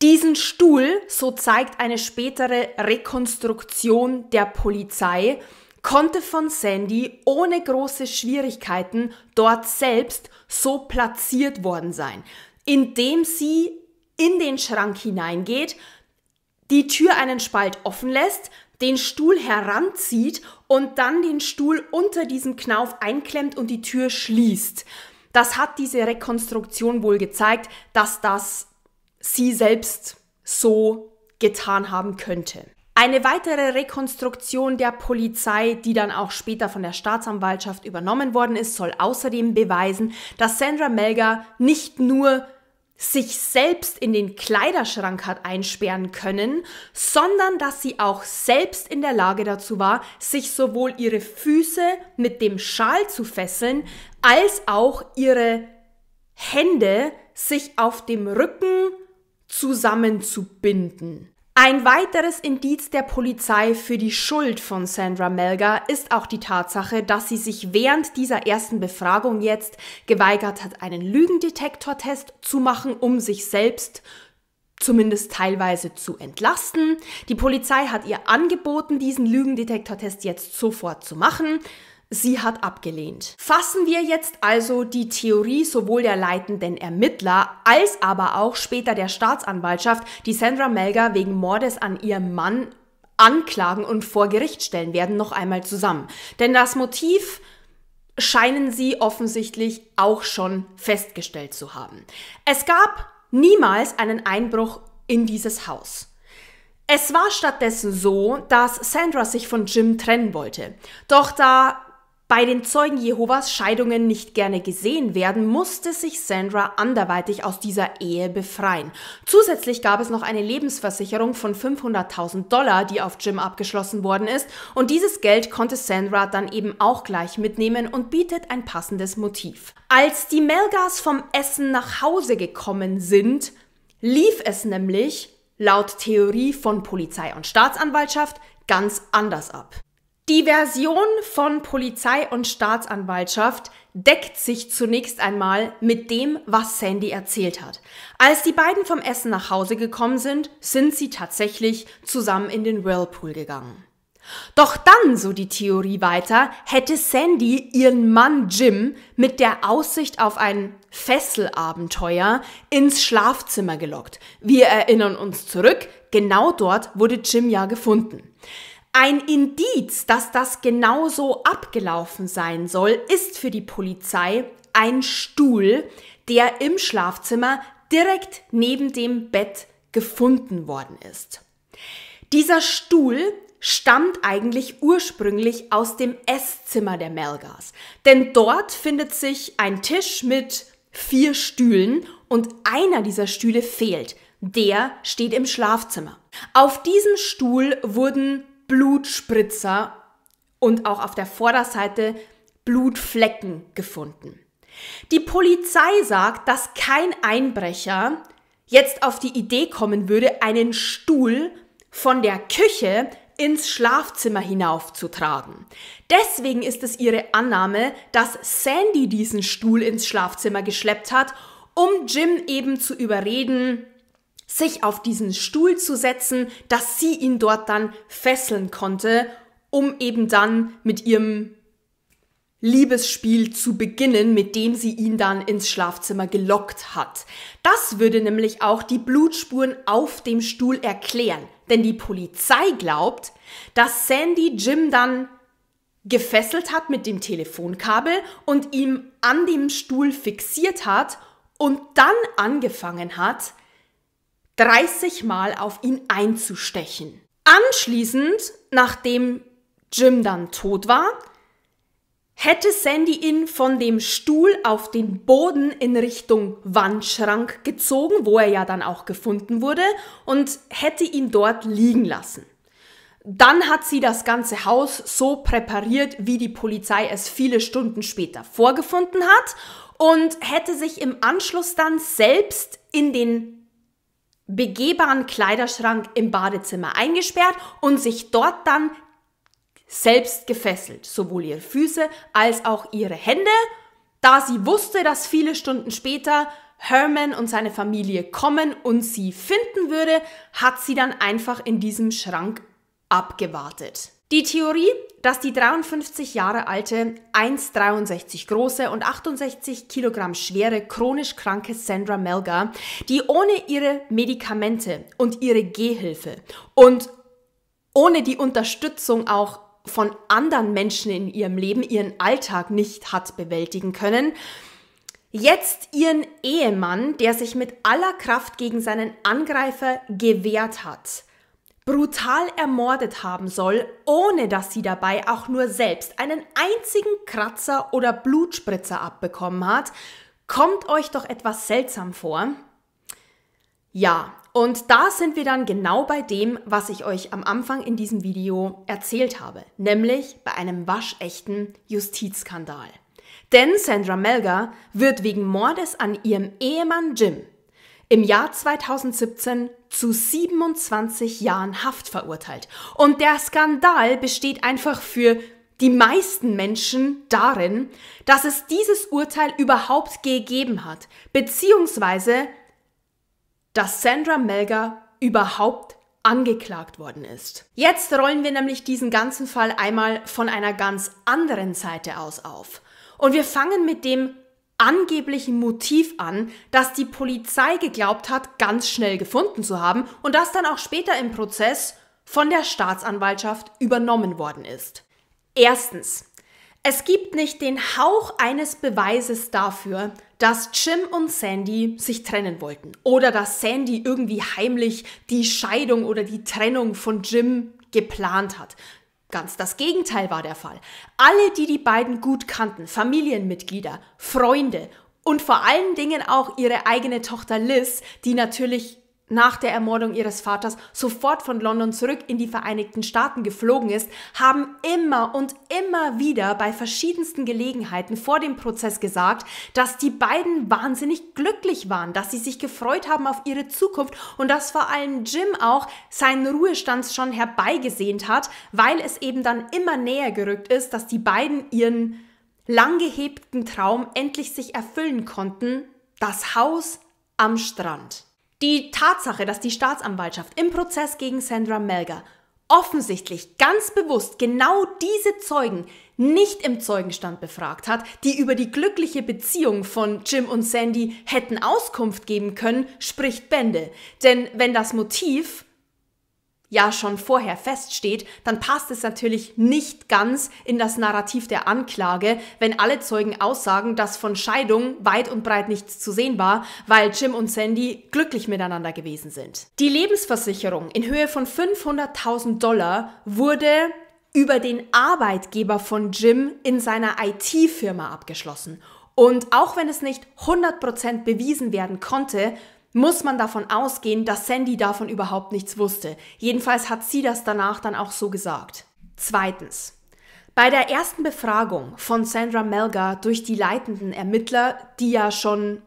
Diesen Stuhl, so zeigt eine spätere Rekonstruktion der Polizei, konnte von Sandy ohne große Schwierigkeiten dort selbst so platziert worden sein, indem sie in den Schrank hineingeht, die Tür einen Spalt offen lässt, den Stuhl heranzieht und dann den Stuhl unter diesem Knauf einklemmt und die Tür schließt. Das hat diese Rekonstruktion wohl gezeigt, dass das sie selbst so getan haben könnte. Eine weitere Rekonstruktion der Polizei, die dann auch später von der Staatsanwaltschaft übernommen worden ist, soll außerdem beweisen, dass Sandra Melger nicht nur sich selbst in den Kleiderschrank hat einsperren können, sondern dass sie auch selbst in der Lage dazu war, sich sowohl ihre Füße mit dem Schal zu fesseln, als auch ihre Hände sich auf dem Rücken zusammenzubinden. Ein weiteres Indiz der Polizei für die Schuld von Sandra Melga ist auch die Tatsache, dass sie sich während dieser ersten Befragung jetzt geweigert hat, einen Lügendetektortest zu machen, um sich selbst zumindest teilweise zu entlasten. Die Polizei hat ihr angeboten, diesen Lügendetektortest jetzt sofort zu machen. Sie hat abgelehnt. Fassen wir jetzt also die Theorie sowohl der leitenden Ermittler als aber auch später der Staatsanwaltschaft, die Sandra Melger wegen Mordes an ihrem Mann anklagen und vor Gericht stellen werden, noch einmal zusammen. Denn das Motiv scheinen sie offensichtlich auch schon festgestellt zu haben. Es gab niemals einen Einbruch in dieses Haus. Es war stattdessen so, dass Sandra sich von Jim trennen wollte. Doch da bei den Zeugen Jehovas Scheidungen nicht gerne gesehen werden, musste sich Sandra anderweitig aus dieser Ehe befreien. Zusätzlich gab es noch eine Lebensversicherung von 500.000 Dollar, die auf Jim abgeschlossen worden ist und dieses Geld konnte Sandra dann eben auch gleich mitnehmen und bietet ein passendes Motiv. Als die Melgas vom Essen nach Hause gekommen sind, lief es nämlich, laut Theorie von Polizei und Staatsanwaltschaft, ganz anders ab. Die Version von Polizei und Staatsanwaltschaft deckt sich zunächst einmal mit dem, was Sandy erzählt hat. Als die beiden vom Essen nach Hause gekommen sind, sind sie tatsächlich zusammen in den Whirlpool gegangen. Doch dann, so die Theorie weiter, hätte Sandy ihren Mann Jim mit der Aussicht auf ein Fesselabenteuer ins Schlafzimmer gelockt. Wir erinnern uns zurück, genau dort wurde Jim ja gefunden. Ein Indiz, dass das genauso abgelaufen sein soll, ist für die Polizei ein Stuhl, der im Schlafzimmer direkt neben dem Bett gefunden worden ist. Dieser Stuhl stammt eigentlich ursprünglich aus dem Esszimmer der Melgas, denn dort findet sich ein Tisch mit vier Stühlen und einer dieser Stühle fehlt. Der steht im Schlafzimmer. Auf diesem Stuhl wurden Blutspritzer und auch auf der Vorderseite Blutflecken gefunden. Die Polizei sagt, dass kein Einbrecher jetzt auf die Idee kommen würde, einen Stuhl von der Küche ins Schlafzimmer hinaufzutragen. Deswegen ist es ihre Annahme, dass Sandy diesen Stuhl ins Schlafzimmer geschleppt hat, um Jim eben zu überreden, sich auf diesen Stuhl zu setzen, dass sie ihn dort dann fesseln konnte, um eben dann mit ihrem Liebesspiel zu beginnen, mit dem sie ihn dann ins Schlafzimmer gelockt hat. Das würde nämlich auch die Blutspuren auf dem Stuhl erklären, denn die Polizei glaubt, dass Sandy Jim dann gefesselt hat mit dem Telefonkabel und ihm an dem Stuhl fixiert hat und dann angefangen hat, 30 Mal auf ihn einzustechen. Anschließend, nachdem Jim dann tot war, hätte Sandy ihn von dem Stuhl auf den Boden in Richtung Wandschrank gezogen, wo er ja dann auch gefunden wurde, und hätte ihn dort liegen lassen. Dann hat sie das ganze Haus so präpariert, wie die Polizei es viele Stunden später vorgefunden hat und hätte sich im Anschluss dann selbst in den begehbaren Kleiderschrank im Badezimmer eingesperrt und sich dort dann selbst gefesselt, sowohl ihre Füße als auch ihre Hände, da sie wusste, dass viele Stunden später Herman und seine Familie kommen und sie finden würde, hat sie dann einfach in diesem Schrank abgewartet. Die Theorie, dass die 53 Jahre alte, 1,63 große und 68 Kilogramm schwere chronisch kranke Sandra Melga, die ohne ihre Medikamente und ihre Gehhilfe und ohne die Unterstützung auch von anderen Menschen in ihrem Leben ihren Alltag nicht hat bewältigen können, jetzt ihren Ehemann, der sich mit aller Kraft gegen seinen Angreifer gewehrt hat, brutal ermordet haben soll, ohne dass sie dabei auch nur selbst einen einzigen Kratzer oder Blutspritzer abbekommen hat, kommt euch doch etwas seltsam vor? Ja, und da sind wir dann genau bei dem, was ich euch am Anfang in diesem Video erzählt habe, nämlich bei einem waschechten Justizskandal. Denn Sandra Melga wird wegen Mordes an ihrem Ehemann Jim im Jahr 2017 zu 27 Jahren Haft verurteilt. Und der Skandal besteht einfach für die meisten Menschen darin, dass es dieses Urteil überhaupt gegeben hat, beziehungsweise dass Sandra Melger überhaupt angeklagt worden ist. Jetzt rollen wir nämlich diesen ganzen Fall einmal von einer ganz anderen Seite aus auf. Und wir fangen mit dem angeblichen Motiv an, das die Polizei geglaubt hat, ganz schnell gefunden zu haben und das dann auch später im Prozess von der Staatsanwaltschaft übernommen worden ist. Erstens. Es gibt nicht den Hauch eines Beweises dafür, dass Jim und Sandy sich trennen wollten oder dass Sandy irgendwie heimlich die Scheidung oder die Trennung von Jim geplant hat. Ganz das Gegenteil war der Fall. Alle, die die beiden gut kannten, Familienmitglieder, Freunde und vor allen Dingen auch ihre eigene Tochter Liz, die natürlich nach der Ermordung ihres Vaters sofort von London zurück in die Vereinigten Staaten geflogen ist, haben immer und immer wieder bei verschiedensten Gelegenheiten vor dem Prozess gesagt, dass die beiden wahnsinnig glücklich waren, dass sie sich gefreut haben auf ihre Zukunft und dass vor allem Jim auch seinen Ruhestand schon herbeigesehnt hat, weil es eben dann immer näher gerückt ist, dass die beiden ihren lang gehebten Traum endlich sich erfüllen konnten, das Haus am Strand. Die Tatsache, dass die Staatsanwaltschaft im Prozess gegen Sandra Melger offensichtlich ganz bewusst genau diese Zeugen nicht im Zeugenstand befragt hat, die über die glückliche Beziehung von Jim und Sandy hätten Auskunft geben können, spricht Bände. Denn wenn das Motiv ja schon vorher feststeht, dann passt es natürlich nicht ganz in das Narrativ der Anklage, wenn alle Zeugen aussagen, dass von Scheidung weit und breit nichts zu sehen war, weil Jim und Sandy glücklich miteinander gewesen sind. Die Lebensversicherung in Höhe von 500.000 Dollar wurde über den Arbeitgeber von Jim in seiner IT-Firma abgeschlossen. Und auch wenn es nicht 100% bewiesen werden konnte, muss man davon ausgehen, dass Sandy davon überhaupt nichts wusste. Jedenfalls hat sie das danach dann auch so gesagt. Zweitens. Bei der ersten Befragung von Sandra Melgar durch die leitenden Ermittler, die ja schon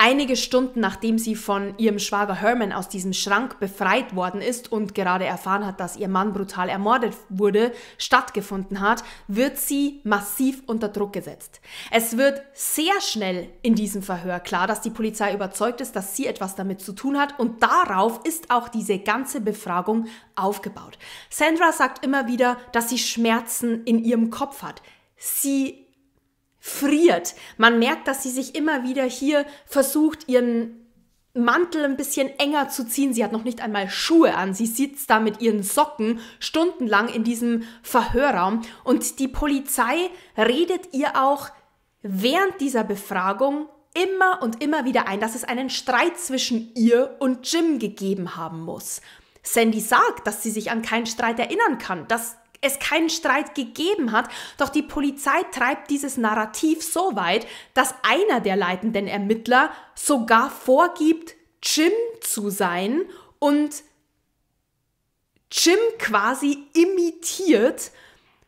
Einige Stunden nachdem sie von ihrem Schwager Herman aus diesem Schrank befreit worden ist und gerade erfahren hat, dass ihr Mann brutal ermordet wurde, stattgefunden hat, wird sie massiv unter Druck gesetzt. Es wird sehr schnell in diesem Verhör klar, dass die Polizei überzeugt ist, dass sie etwas damit zu tun hat und darauf ist auch diese ganze Befragung aufgebaut. Sandra sagt immer wieder, dass sie Schmerzen in ihrem Kopf hat. Sie friert. Man merkt, dass sie sich immer wieder hier versucht, ihren Mantel ein bisschen enger zu ziehen. Sie hat noch nicht einmal Schuhe an. Sie sitzt da mit ihren Socken stundenlang in diesem Verhörraum. Und die Polizei redet ihr auch während dieser Befragung immer und immer wieder ein, dass es einen Streit zwischen ihr und Jim gegeben haben muss. Sandy sagt, dass sie sich an keinen Streit erinnern kann, dass es keinen Streit gegeben hat, doch die Polizei treibt dieses Narrativ so weit, dass einer der leitenden Ermittler sogar vorgibt, Jim zu sein und Jim quasi imitiert,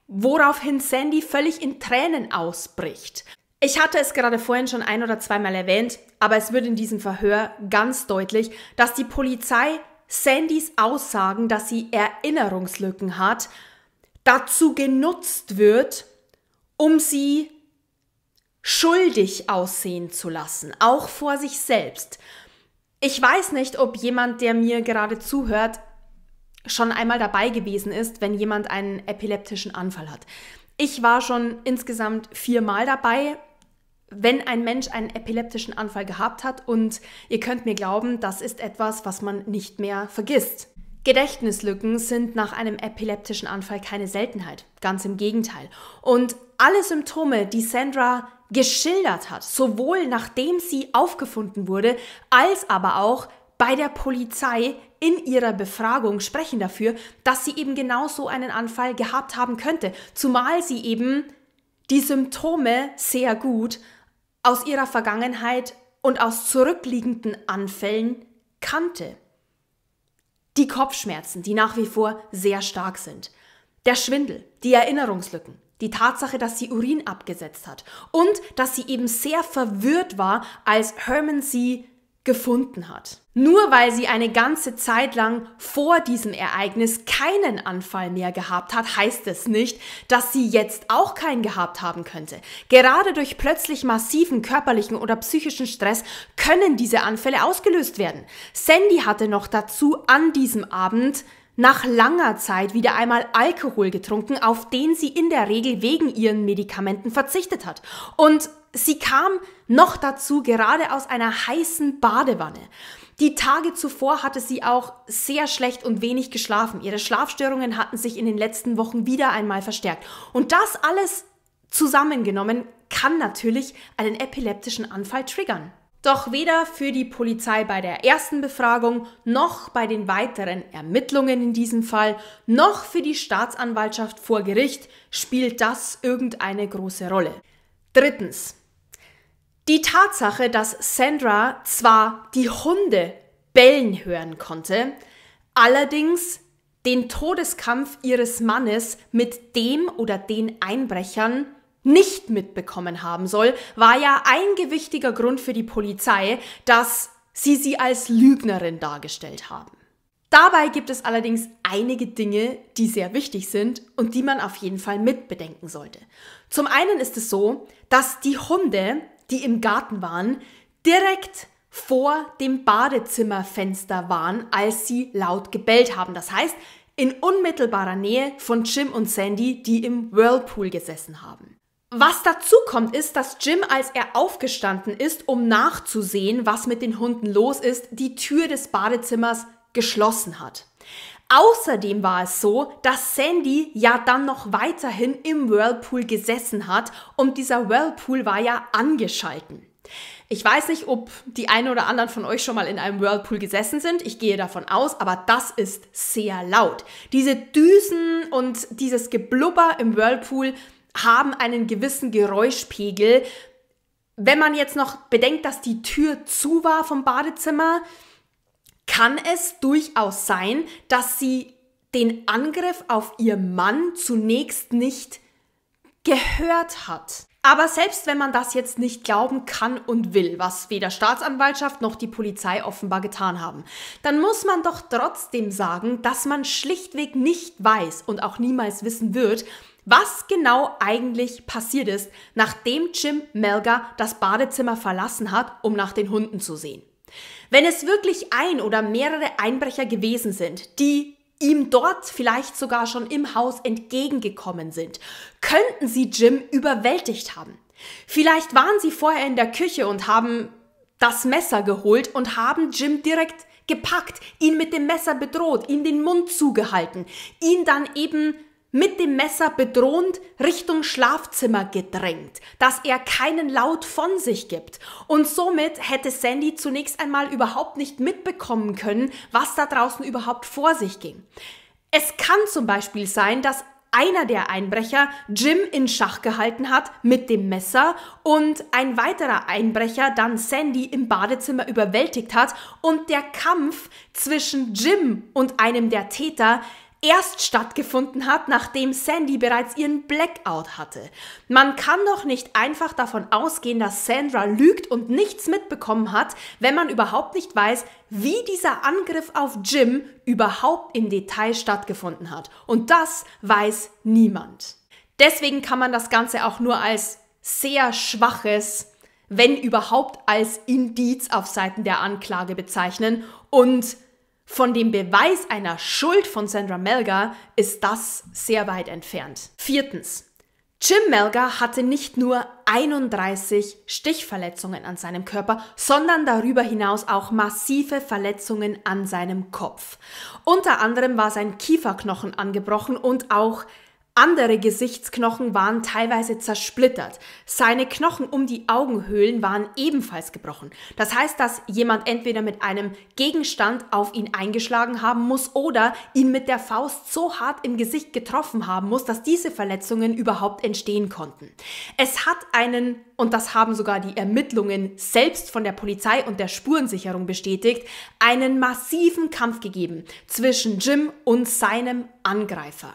woraufhin Sandy völlig in Tränen ausbricht. Ich hatte es gerade vorhin schon ein oder zweimal erwähnt, aber es wird in diesem Verhör ganz deutlich, dass die Polizei Sandys Aussagen, dass sie Erinnerungslücken hat, dazu genutzt wird, um sie schuldig aussehen zu lassen, auch vor sich selbst. Ich weiß nicht, ob jemand, der mir gerade zuhört, schon einmal dabei gewesen ist, wenn jemand einen epileptischen Anfall hat. Ich war schon insgesamt viermal dabei, wenn ein Mensch einen epileptischen Anfall gehabt hat und ihr könnt mir glauben, das ist etwas, was man nicht mehr vergisst. Gedächtnislücken sind nach einem epileptischen Anfall keine Seltenheit, ganz im Gegenteil. Und alle Symptome, die Sandra geschildert hat, sowohl nachdem sie aufgefunden wurde, als aber auch bei der Polizei in ihrer Befragung sprechen dafür, dass sie eben genau so einen Anfall gehabt haben könnte, zumal sie eben die Symptome sehr gut aus ihrer Vergangenheit und aus zurückliegenden Anfällen kannte die Kopfschmerzen, die nach wie vor sehr stark sind, der Schwindel, die Erinnerungslücken, die Tatsache, dass sie Urin abgesetzt hat und dass sie eben sehr verwirrt war, als Herman sie gefunden hat. Nur weil sie eine ganze Zeit lang vor diesem Ereignis keinen Anfall mehr gehabt hat, heißt es nicht, dass sie jetzt auch keinen gehabt haben könnte. Gerade durch plötzlich massiven körperlichen oder psychischen Stress können diese Anfälle ausgelöst werden. Sandy hatte noch dazu an diesem Abend nach langer Zeit wieder einmal Alkohol getrunken, auf den sie in der Regel wegen ihren Medikamenten verzichtet hat. Und sie kam noch dazu gerade aus einer heißen Badewanne. Die Tage zuvor hatte sie auch sehr schlecht und wenig geschlafen. Ihre Schlafstörungen hatten sich in den letzten Wochen wieder einmal verstärkt. Und das alles zusammengenommen kann natürlich einen epileptischen Anfall triggern. Doch weder für die Polizei bei der ersten Befragung noch bei den weiteren Ermittlungen in diesem Fall noch für die Staatsanwaltschaft vor Gericht spielt das irgendeine große Rolle. Drittens. Die Tatsache, dass Sandra zwar die Hunde bellen hören konnte, allerdings den Todeskampf ihres Mannes mit dem oder den Einbrechern nicht mitbekommen haben soll, war ja ein gewichtiger Grund für die Polizei, dass sie sie als Lügnerin dargestellt haben. Dabei gibt es allerdings einige Dinge, die sehr wichtig sind und die man auf jeden Fall mitbedenken sollte. Zum einen ist es so, dass die Hunde die im Garten waren, direkt vor dem Badezimmerfenster waren, als sie laut gebellt haben. Das heißt, in unmittelbarer Nähe von Jim und Sandy, die im Whirlpool gesessen haben. Was dazu kommt, ist, dass Jim, als er aufgestanden ist, um nachzusehen, was mit den Hunden los ist, die Tür des Badezimmers geschlossen hat. Außerdem war es so, dass Sandy ja dann noch weiterhin im Whirlpool gesessen hat und dieser Whirlpool war ja angeschalten. Ich weiß nicht, ob die einen oder anderen von euch schon mal in einem Whirlpool gesessen sind. Ich gehe davon aus, aber das ist sehr laut. Diese Düsen und dieses Geblubber im Whirlpool haben einen gewissen Geräuschpegel. Wenn man jetzt noch bedenkt, dass die Tür zu war vom Badezimmer, kann es durchaus sein, dass sie den Angriff auf ihr Mann zunächst nicht gehört hat. Aber selbst wenn man das jetzt nicht glauben kann und will, was weder Staatsanwaltschaft noch die Polizei offenbar getan haben, dann muss man doch trotzdem sagen, dass man schlichtweg nicht weiß und auch niemals wissen wird, was genau eigentlich passiert ist, nachdem Jim Melger das Badezimmer verlassen hat, um nach den Hunden zu sehen. Wenn es wirklich ein oder mehrere Einbrecher gewesen sind, die ihm dort vielleicht sogar schon im Haus entgegengekommen sind, könnten sie Jim überwältigt haben. Vielleicht waren sie vorher in der Küche und haben das Messer geholt und haben Jim direkt gepackt, ihn mit dem Messer bedroht, ihm den Mund zugehalten, ihn dann eben mit dem Messer bedrohend Richtung Schlafzimmer gedrängt, dass er keinen Laut von sich gibt. Und somit hätte Sandy zunächst einmal überhaupt nicht mitbekommen können, was da draußen überhaupt vor sich ging. Es kann zum Beispiel sein, dass einer der Einbrecher Jim in Schach gehalten hat mit dem Messer und ein weiterer Einbrecher dann Sandy im Badezimmer überwältigt hat und der Kampf zwischen Jim und einem der Täter erst stattgefunden hat, nachdem Sandy bereits ihren Blackout hatte. Man kann doch nicht einfach davon ausgehen, dass Sandra lügt und nichts mitbekommen hat, wenn man überhaupt nicht weiß, wie dieser Angriff auf Jim überhaupt im Detail stattgefunden hat. Und das weiß niemand. Deswegen kann man das Ganze auch nur als sehr schwaches wenn überhaupt als Indiz auf Seiten der Anklage bezeichnen und von dem Beweis einer Schuld von Sandra Melgar ist das sehr weit entfernt. Viertens. Jim Melgar hatte nicht nur 31 Stichverletzungen an seinem Körper, sondern darüber hinaus auch massive Verletzungen an seinem Kopf. Unter anderem war sein Kieferknochen angebrochen und auch andere Gesichtsknochen waren teilweise zersplittert. Seine Knochen um die Augenhöhlen waren ebenfalls gebrochen. Das heißt, dass jemand entweder mit einem Gegenstand auf ihn eingeschlagen haben muss oder ihn mit der Faust so hart im Gesicht getroffen haben muss, dass diese Verletzungen überhaupt entstehen konnten. Es hat einen, und das haben sogar die Ermittlungen selbst von der Polizei und der Spurensicherung bestätigt, einen massiven Kampf gegeben zwischen Jim und seinem Angreifer.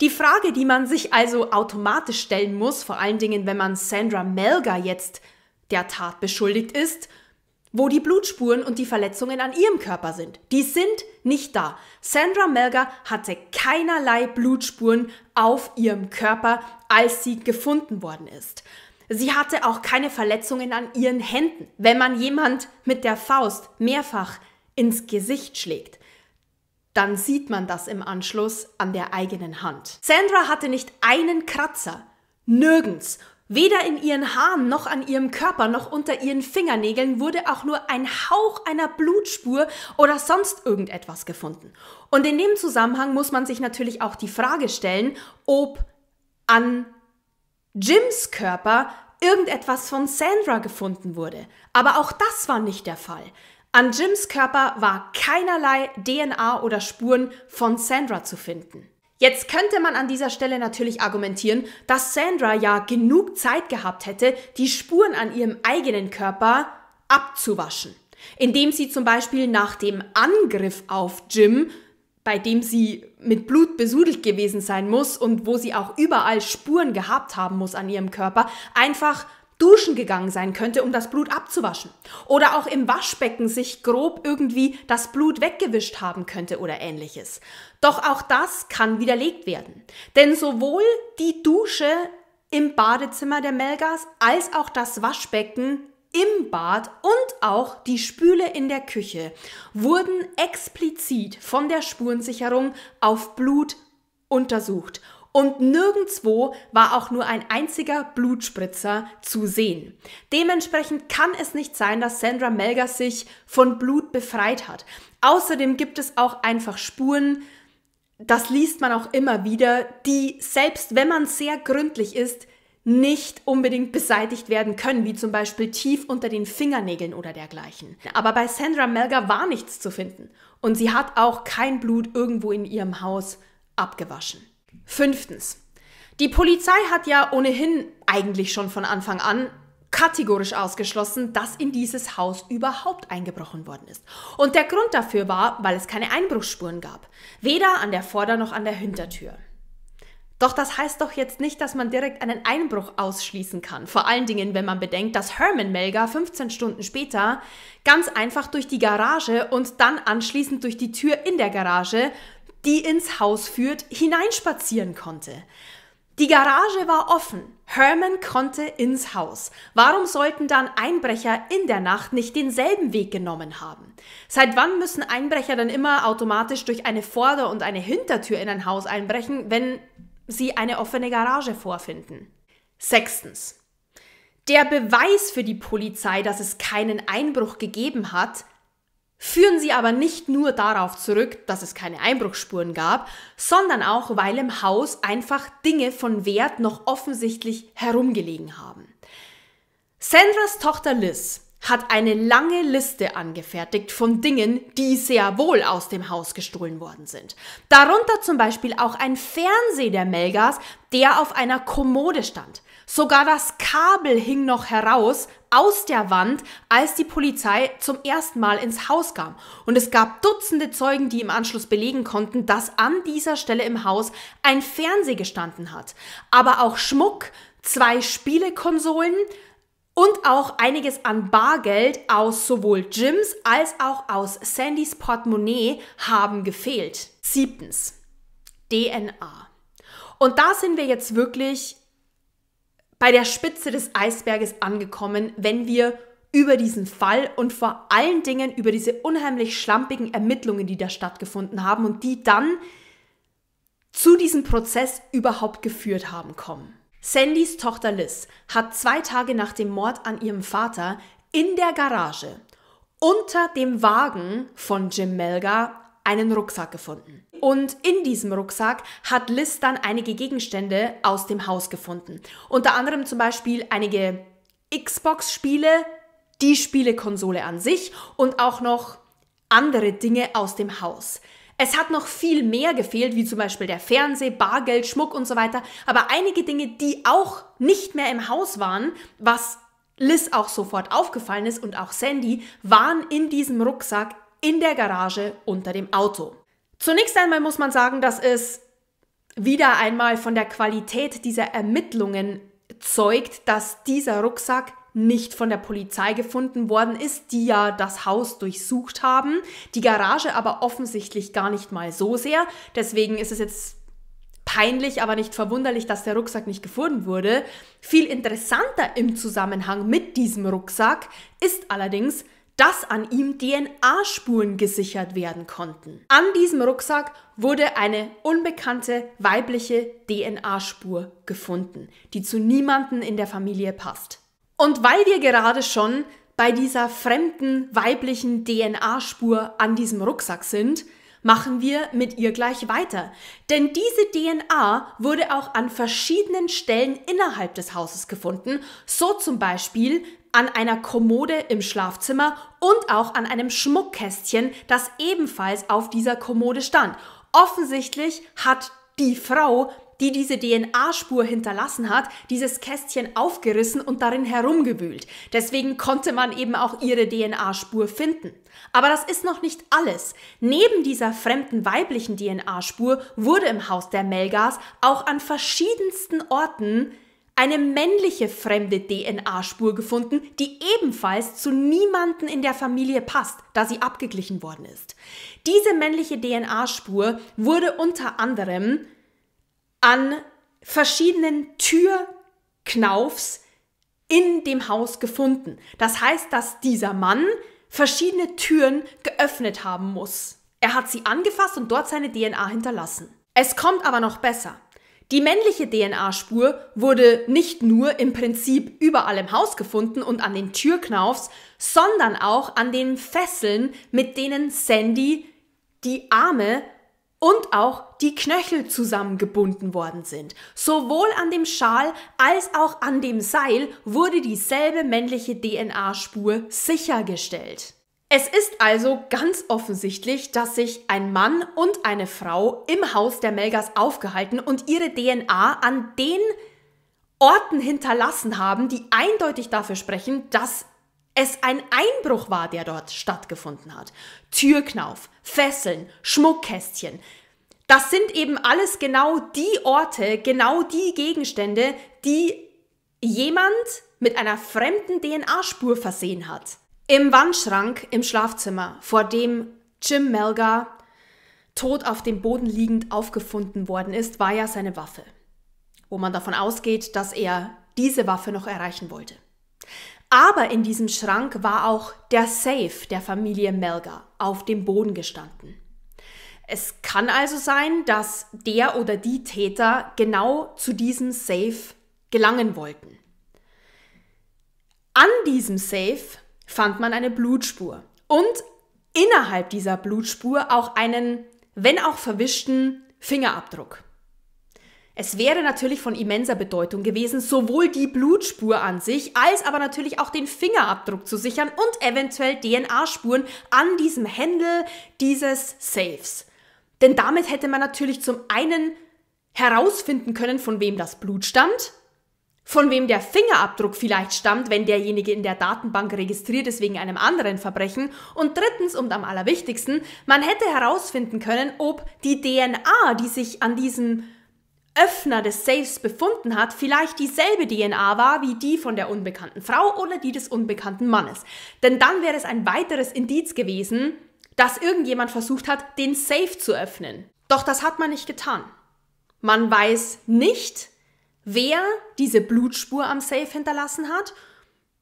Die Frage, die man sich also automatisch stellen muss, vor allen Dingen, wenn man Sandra Melga jetzt der Tat beschuldigt ist, wo die Blutspuren und die Verletzungen an ihrem Körper sind. Die sind nicht da. Sandra Melga hatte keinerlei Blutspuren auf ihrem Körper, als sie gefunden worden ist. Sie hatte auch keine Verletzungen an ihren Händen, wenn man jemand mit der Faust mehrfach ins Gesicht schlägt dann sieht man das im Anschluss an der eigenen Hand. Sandra hatte nicht einen Kratzer. Nirgends. Weder in ihren Haaren noch an ihrem Körper noch unter ihren Fingernägeln wurde auch nur ein Hauch einer Blutspur oder sonst irgendetwas gefunden. Und in dem Zusammenhang muss man sich natürlich auch die Frage stellen, ob an Jims Körper irgendetwas von Sandra gefunden wurde. Aber auch das war nicht der Fall. An Jims Körper war keinerlei DNA oder Spuren von Sandra zu finden. Jetzt könnte man an dieser Stelle natürlich argumentieren, dass Sandra ja genug Zeit gehabt hätte, die Spuren an ihrem eigenen Körper abzuwaschen, indem sie zum Beispiel nach dem Angriff auf Jim bei dem sie mit Blut besudelt gewesen sein muss und wo sie auch überall Spuren gehabt haben muss an ihrem Körper, einfach duschen gegangen sein könnte, um das Blut abzuwaschen. Oder auch im Waschbecken sich grob irgendwie das Blut weggewischt haben könnte oder ähnliches. Doch auch das kann widerlegt werden. Denn sowohl die Dusche im Badezimmer der Melgas als auch das Waschbecken im Bad und auch die Spüle in der Küche wurden explizit von der Spurensicherung auf Blut untersucht und nirgendwo war auch nur ein einziger Blutspritzer zu sehen. Dementsprechend kann es nicht sein, dass Sandra Melga sich von Blut befreit hat. Außerdem gibt es auch einfach Spuren, das liest man auch immer wieder, die selbst wenn man sehr gründlich ist, nicht unbedingt beseitigt werden können, wie zum Beispiel tief unter den Fingernägeln oder dergleichen. Aber bei Sandra Melga war nichts zu finden und sie hat auch kein Blut irgendwo in ihrem Haus abgewaschen. Fünftens. Die Polizei hat ja ohnehin eigentlich schon von Anfang an kategorisch ausgeschlossen, dass in dieses Haus überhaupt eingebrochen worden ist. Und der Grund dafür war, weil es keine Einbruchsspuren gab. Weder an der Vorder- noch an der Hintertür. Doch das heißt doch jetzt nicht, dass man direkt einen Einbruch ausschließen kann. Vor allen Dingen, wenn man bedenkt, dass Herman Melga 15 Stunden später ganz einfach durch die Garage und dann anschließend durch die Tür in der Garage die ins Haus führt, hineinspazieren konnte. Die Garage war offen. Herman konnte ins Haus. Warum sollten dann Einbrecher in der Nacht nicht denselben Weg genommen haben? Seit wann müssen Einbrecher dann immer automatisch durch eine Vorder- und eine Hintertür in ein Haus einbrechen, wenn sie eine offene Garage vorfinden? Sechstens. Der Beweis für die Polizei, dass es keinen Einbruch gegeben hat, führen sie aber nicht nur darauf zurück, dass es keine Einbruchsspuren gab, sondern auch, weil im Haus einfach Dinge von Wert noch offensichtlich herumgelegen haben. Sandras Tochter Liz hat eine lange Liste angefertigt von Dingen, die sehr wohl aus dem Haus gestohlen worden sind. Darunter zum Beispiel auch ein Fernseher der Melgas, der auf einer Kommode stand. Sogar das Kabel hing noch heraus aus der Wand, als die Polizei zum ersten Mal ins Haus kam. Und es gab Dutzende Zeugen, die im Anschluss belegen konnten, dass an dieser Stelle im Haus ein Fernseh gestanden hat. Aber auch Schmuck, zwei Spielekonsolen, und auch einiges an Bargeld aus sowohl Jims als auch aus Sandys Portemonnaie haben gefehlt. Siebtens, DNA. Und da sind wir jetzt wirklich bei der Spitze des Eisberges angekommen, wenn wir über diesen Fall und vor allen Dingen über diese unheimlich schlampigen Ermittlungen, die da stattgefunden haben und die dann zu diesem Prozess überhaupt geführt haben, kommen. Sandys Tochter Liz hat zwei Tage nach dem Mord an ihrem Vater in der Garage unter dem Wagen von Jim Melga einen Rucksack gefunden. Und in diesem Rucksack hat Liz dann einige Gegenstände aus dem Haus gefunden. Unter anderem zum Beispiel einige Xbox-Spiele, die Spielekonsole an sich und auch noch andere Dinge aus dem Haus. Es hat noch viel mehr gefehlt, wie zum Beispiel der Fernseher, Bargeld, Schmuck und so weiter, aber einige Dinge, die auch nicht mehr im Haus waren, was Liz auch sofort aufgefallen ist und auch Sandy, waren in diesem Rucksack in der Garage unter dem Auto. Zunächst einmal muss man sagen, dass es wieder einmal von der Qualität dieser Ermittlungen zeugt, dass dieser Rucksack nicht von der Polizei gefunden worden ist, die ja das Haus durchsucht haben, die Garage aber offensichtlich gar nicht mal so sehr. Deswegen ist es jetzt peinlich, aber nicht verwunderlich, dass der Rucksack nicht gefunden wurde. Viel interessanter im Zusammenhang mit diesem Rucksack ist allerdings, dass an ihm DNA-Spuren gesichert werden konnten. An diesem Rucksack wurde eine unbekannte weibliche DNA-Spur gefunden, die zu niemanden in der Familie passt. Und weil wir gerade schon bei dieser fremden weiblichen DNA-Spur an diesem Rucksack sind, machen wir mit ihr gleich weiter. Denn diese DNA wurde auch an verschiedenen Stellen innerhalb des Hauses gefunden, so zum Beispiel an einer Kommode im Schlafzimmer und auch an einem Schmuckkästchen, das ebenfalls auf dieser Kommode stand. Offensichtlich hat die Frau, die diese DNA-Spur hinterlassen hat, dieses Kästchen aufgerissen und darin herumgewühlt. Deswegen konnte man eben auch ihre DNA-Spur finden. Aber das ist noch nicht alles. Neben dieser fremden weiblichen DNA-Spur wurde im Haus der Melgas auch an verschiedensten Orten eine männliche fremde DNA-Spur gefunden, die ebenfalls zu niemanden in der Familie passt, da sie abgeglichen worden ist. Diese männliche DNA-Spur wurde unter anderem an verschiedenen Türknaufs in dem Haus gefunden. Das heißt, dass dieser Mann verschiedene Türen geöffnet haben muss. Er hat sie angefasst und dort seine DNA hinterlassen. Es kommt aber noch besser. Die männliche DNA-Spur wurde nicht nur im Prinzip überall im Haus gefunden und an den Türknaufs, sondern auch an den Fesseln, mit denen Sandy die Arme und auch die Knöchel zusammengebunden worden sind. Sowohl an dem Schal als auch an dem Seil wurde dieselbe männliche DNA-Spur sichergestellt. Es ist also ganz offensichtlich, dass sich ein Mann und eine Frau im Haus der Melgas aufgehalten und ihre DNA an den Orten hinterlassen haben, die eindeutig dafür sprechen, dass es ein Einbruch war, der dort stattgefunden hat. Türknauf, Fesseln, Schmuckkästchen. Das sind eben alles genau die Orte, genau die Gegenstände, die jemand mit einer fremden DNA-Spur versehen hat. Im Wandschrank im Schlafzimmer, vor dem Jim Melgar tot auf dem Boden liegend aufgefunden worden ist, war ja seine Waffe, wo man davon ausgeht, dass er diese Waffe noch erreichen wollte. Aber in diesem Schrank war auch der Safe der Familie Melgar auf dem Boden gestanden. Es kann also sein, dass der oder die Täter genau zu diesem Safe gelangen wollten. An diesem Safe fand man eine Blutspur. Und innerhalb dieser Blutspur auch einen, wenn auch verwischten, Fingerabdruck. Es wäre natürlich von immenser Bedeutung gewesen, sowohl die Blutspur an sich als aber natürlich auch den Fingerabdruck zu sichern und eventuell DNA-Spuren an diesem Händel dieses Safes. Denn damit hätte man natürlich zum einen herausfinden können, von wem das Blut stammt von wem der Fingerabdruck vielleicht stammt, wenn derjenige in der Datenbank registriert ist wegen einem anderen Verbrechen. Und drittens und am allerwichtigsten, man hätte herausfinden können, ob die DNA, die sich an diesem Öffner des Safes befunden hat, vielleicht dieselbe DNA war wie die von der unbekannten Frau oder die des unbekannten Mannes. Denn dann wäre es ein weiteres Indiz gewesen, dass irgendjemand versucht hat, den Safe zu öffnen. Doch das hat man nicht getan. Man weiß nicht, wer diese Blutspur am Safe hinterlassen hat,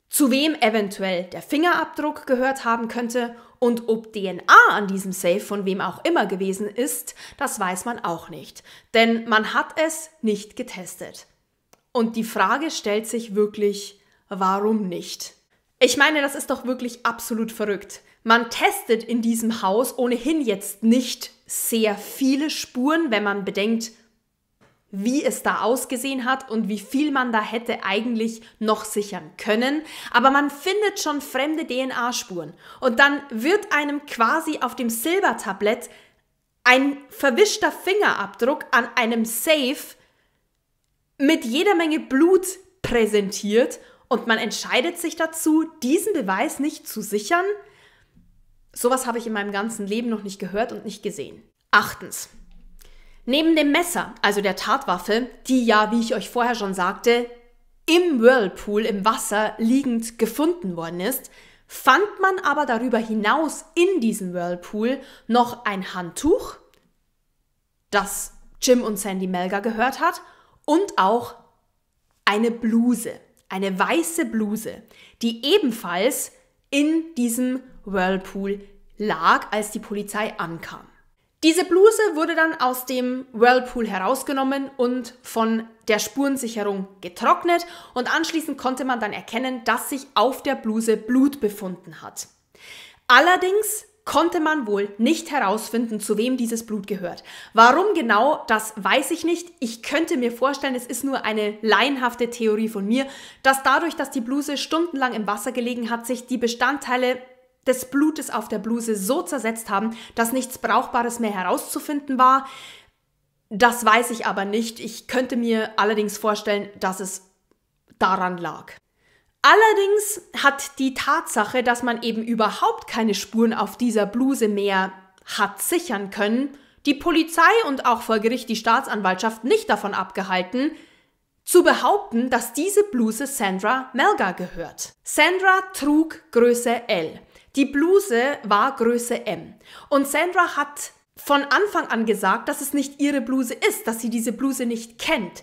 zu wem eventuell der Fingerabdruck gehört haben könnte und ob DNA an diesem Safe von wem auch immer gewesen ist, das weiß man auch nicht, denn man hat es nicht getestet. Und die Frage stellt sich wirklich, warum nicht? Ich meine, das ist doch wirklich absolut verrückt. Man testet in diesem Haus ohnehin jetzt nicht sehr viele Spuren, wenn man bedenkt, wie es da ausgesehen hat und wie viel man da hätte eigentlich noch sichern können. Aber man findet schon fremde DNA-Spuren. Und dann wird einem quasi auf dem Silbertablett ein verwischter Fingerabdruck an einem Safe mit jeder Menge Blut präsentiert und man entscheidet sich dazu, diesen Beweis nicht zu sichern. Sowas habe ich in meinem ganzen Leben noch nicht gehört und nicht gesehen. Achtens, Neben dem Messer, also der Tatwaffe, die ja, wie ich euch vorher schon sagte, im Whirlpool im Wasser liegend gefunden worden ist, fand man aber darüber hinaus in diesem Whirlpool noch ein Handtuch, das Jim und Sandy Melga gehört hat, und auch eine Bluse, eine weiße Bluse, die ebenfalls in diesem Whirlpool lag, als die Polizei ankam. Diese Bluse wurde dann aus dem Whirlpool herausgenommen und von der Spurensicherung getrocknet und anschließend konnte man dann erkennen, dass sich auf der Bluse Blut befunden hat. Allerdings konnte man wohl nicht herausfinden, zu wem dieses Blut gehört. Warum genau, das weiß ich nicht. Ich könnte mir vorstellen, es ist nur eine laienhafte Theorie von mir, dass dadurch, dass die Bluse stundenlang im Wasser gelegen hat, sich die Bestandteile des Blutes auf der Bluse so zersetzt haben, dass nichts Brauchbares mehr herauszufinden war. Das weiß ich aber nicht. Ich könnte mir allerdings vorstellen, dass es daran lag. Allerdings hat die Tatsache, dass man eben überhaupt keine Spuren auf dieser Bluse mehr hat sichern können, die Polizei und auch vor Gericht die Staatsanwaltschaft nicht davon abgehalten, zu behaupten, dass diese Bluse Sandra Melga gehört. Sandra trug Größe L. Die Bluse war Größe M. Und Sandra hat von Anfang an gesagt, dass es nicht ihre Bluse ist, dass sie diese Bluse nicht kennt.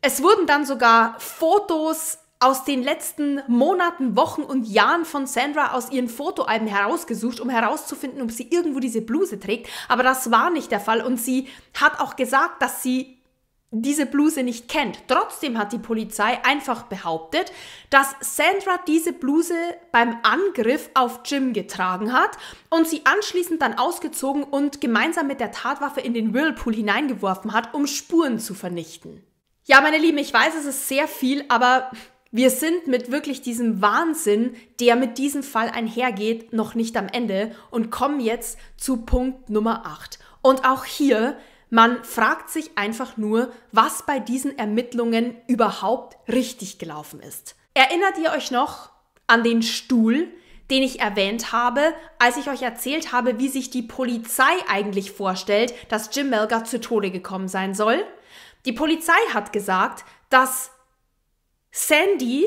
Es wurden dann sogar Fotos aus den letzten Monaten, Wochen und Jahren von Sandra aus ihren Fotoalben herausgesucht, um herauszufinden, ob sie irgendwo diese Bluse trägt. Aber das war nicht der Fall und sie hat auch gesagt, dass sie diese Bluse nicht kennt. Trotzdem hat die Polizei einfach behauptet, dass Sandra diese Bluse beim Angriff auf Jim getragen hat und sie anschließend dann ausgezogen und gemeinsam mit der Tatwaffe in den Whirlpool hineingeworfen hat, um Spuren zu vernichten. Ja, meine Lieben, ich weiß, es ist sehr viel, aber wir sind mit wirklich diesem Wahnsinn, der mit diesem Fall einhergeht, noch nicht am Ende und kommen jetzt zu Punkt Nummer 8. Und auch hier man fragt sich einfach nur, was bei diesen Ermittlungen überhaupt richtig gelaufen ist. Erinnert ihr euch noch an den Stuhl, den ich erwähnt habe, als ich euch erzählt habe, wie sich die Polizei eigentlich vorstellt, dass Jim Melgar zu Tode gekommen sein soll? Die Polizei hat gesagt, dass Sandy,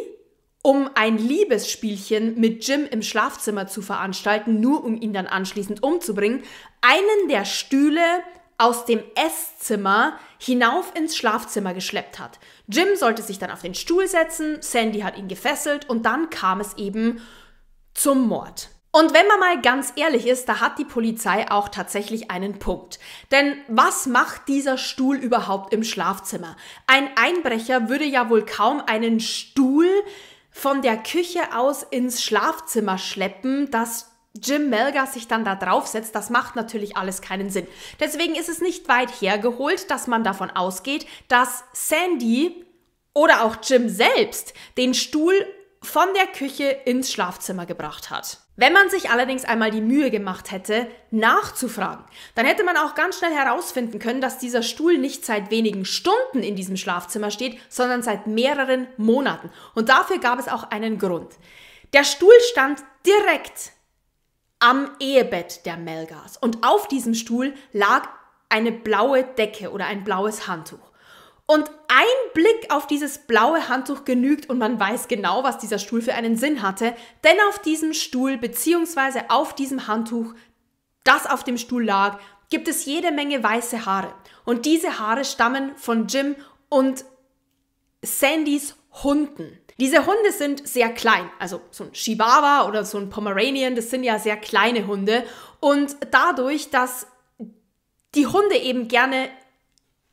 um ein Liebesspielchen mit Jim im Schlafzimmer zu veranstalten, nur um ihn dann anschließend umzubringen, einen der Stühle aus dem Esszimmer hinauf ins Schlafzimmer geschleppt hat. Jim sollte sich dann auf den Stuhl setzen, Sandy hat ihn gefesselt und dann kam es eben zum Mord. Und wenn man mal ganz ehrlich ist, da hat die Polizei auch tatsächlich einen Punkt. Denn was macht dieser Stuhl überhaupt im Schlafzimmer? Ein Einbrecher würde ja wohl kaum einen Stuhl von der Küche aus ins Schlafzimmer schleppen, das Jim Melger sich dann da draufsetzt, das macht natürlich alles keinen Sinn. Deswegen ist es nicht weit hergeholt, dass man davon ausgeht, dass Sandy oder auch Jim selbst den Stuhl von der Küche ins Schlafzimmer gebracht hat. Wenn man sich allerdings einmal die Mühe gemacht hätte, nachzufragen, dann hätte man auch ganz schnell herausfinden können, dass dieser Stuhl nicht seit wenigen Stunden in diesem Schlafzimmer steht, sondern seit mehreren Monaten. Und dafür gab es auch einen Grund. Der Stuhl stand direkt am Ehebett der Melgas. Und auf diesem Stuhl lag eine blaue Decke oder ein blaues Handtuch. Und ein Blick auf dieses blaue Handtuch genügt und man weiß genau, was dieser Stuhl für einen Sinn hatte, denn auf diesem Stuhl bzw. auf diesem Handtuch, das auf dem Stuhl lag, gibt es jede Menge weiße Haare. Und diese Haare stammen von Jim und Sandys Hunden. Diese Hunde sind sehr klein, also so ein Chihuahua oder so ein Pomeranian, das sind ja sehr kleine Hunde und dadurch, dass die Hunde eben gerne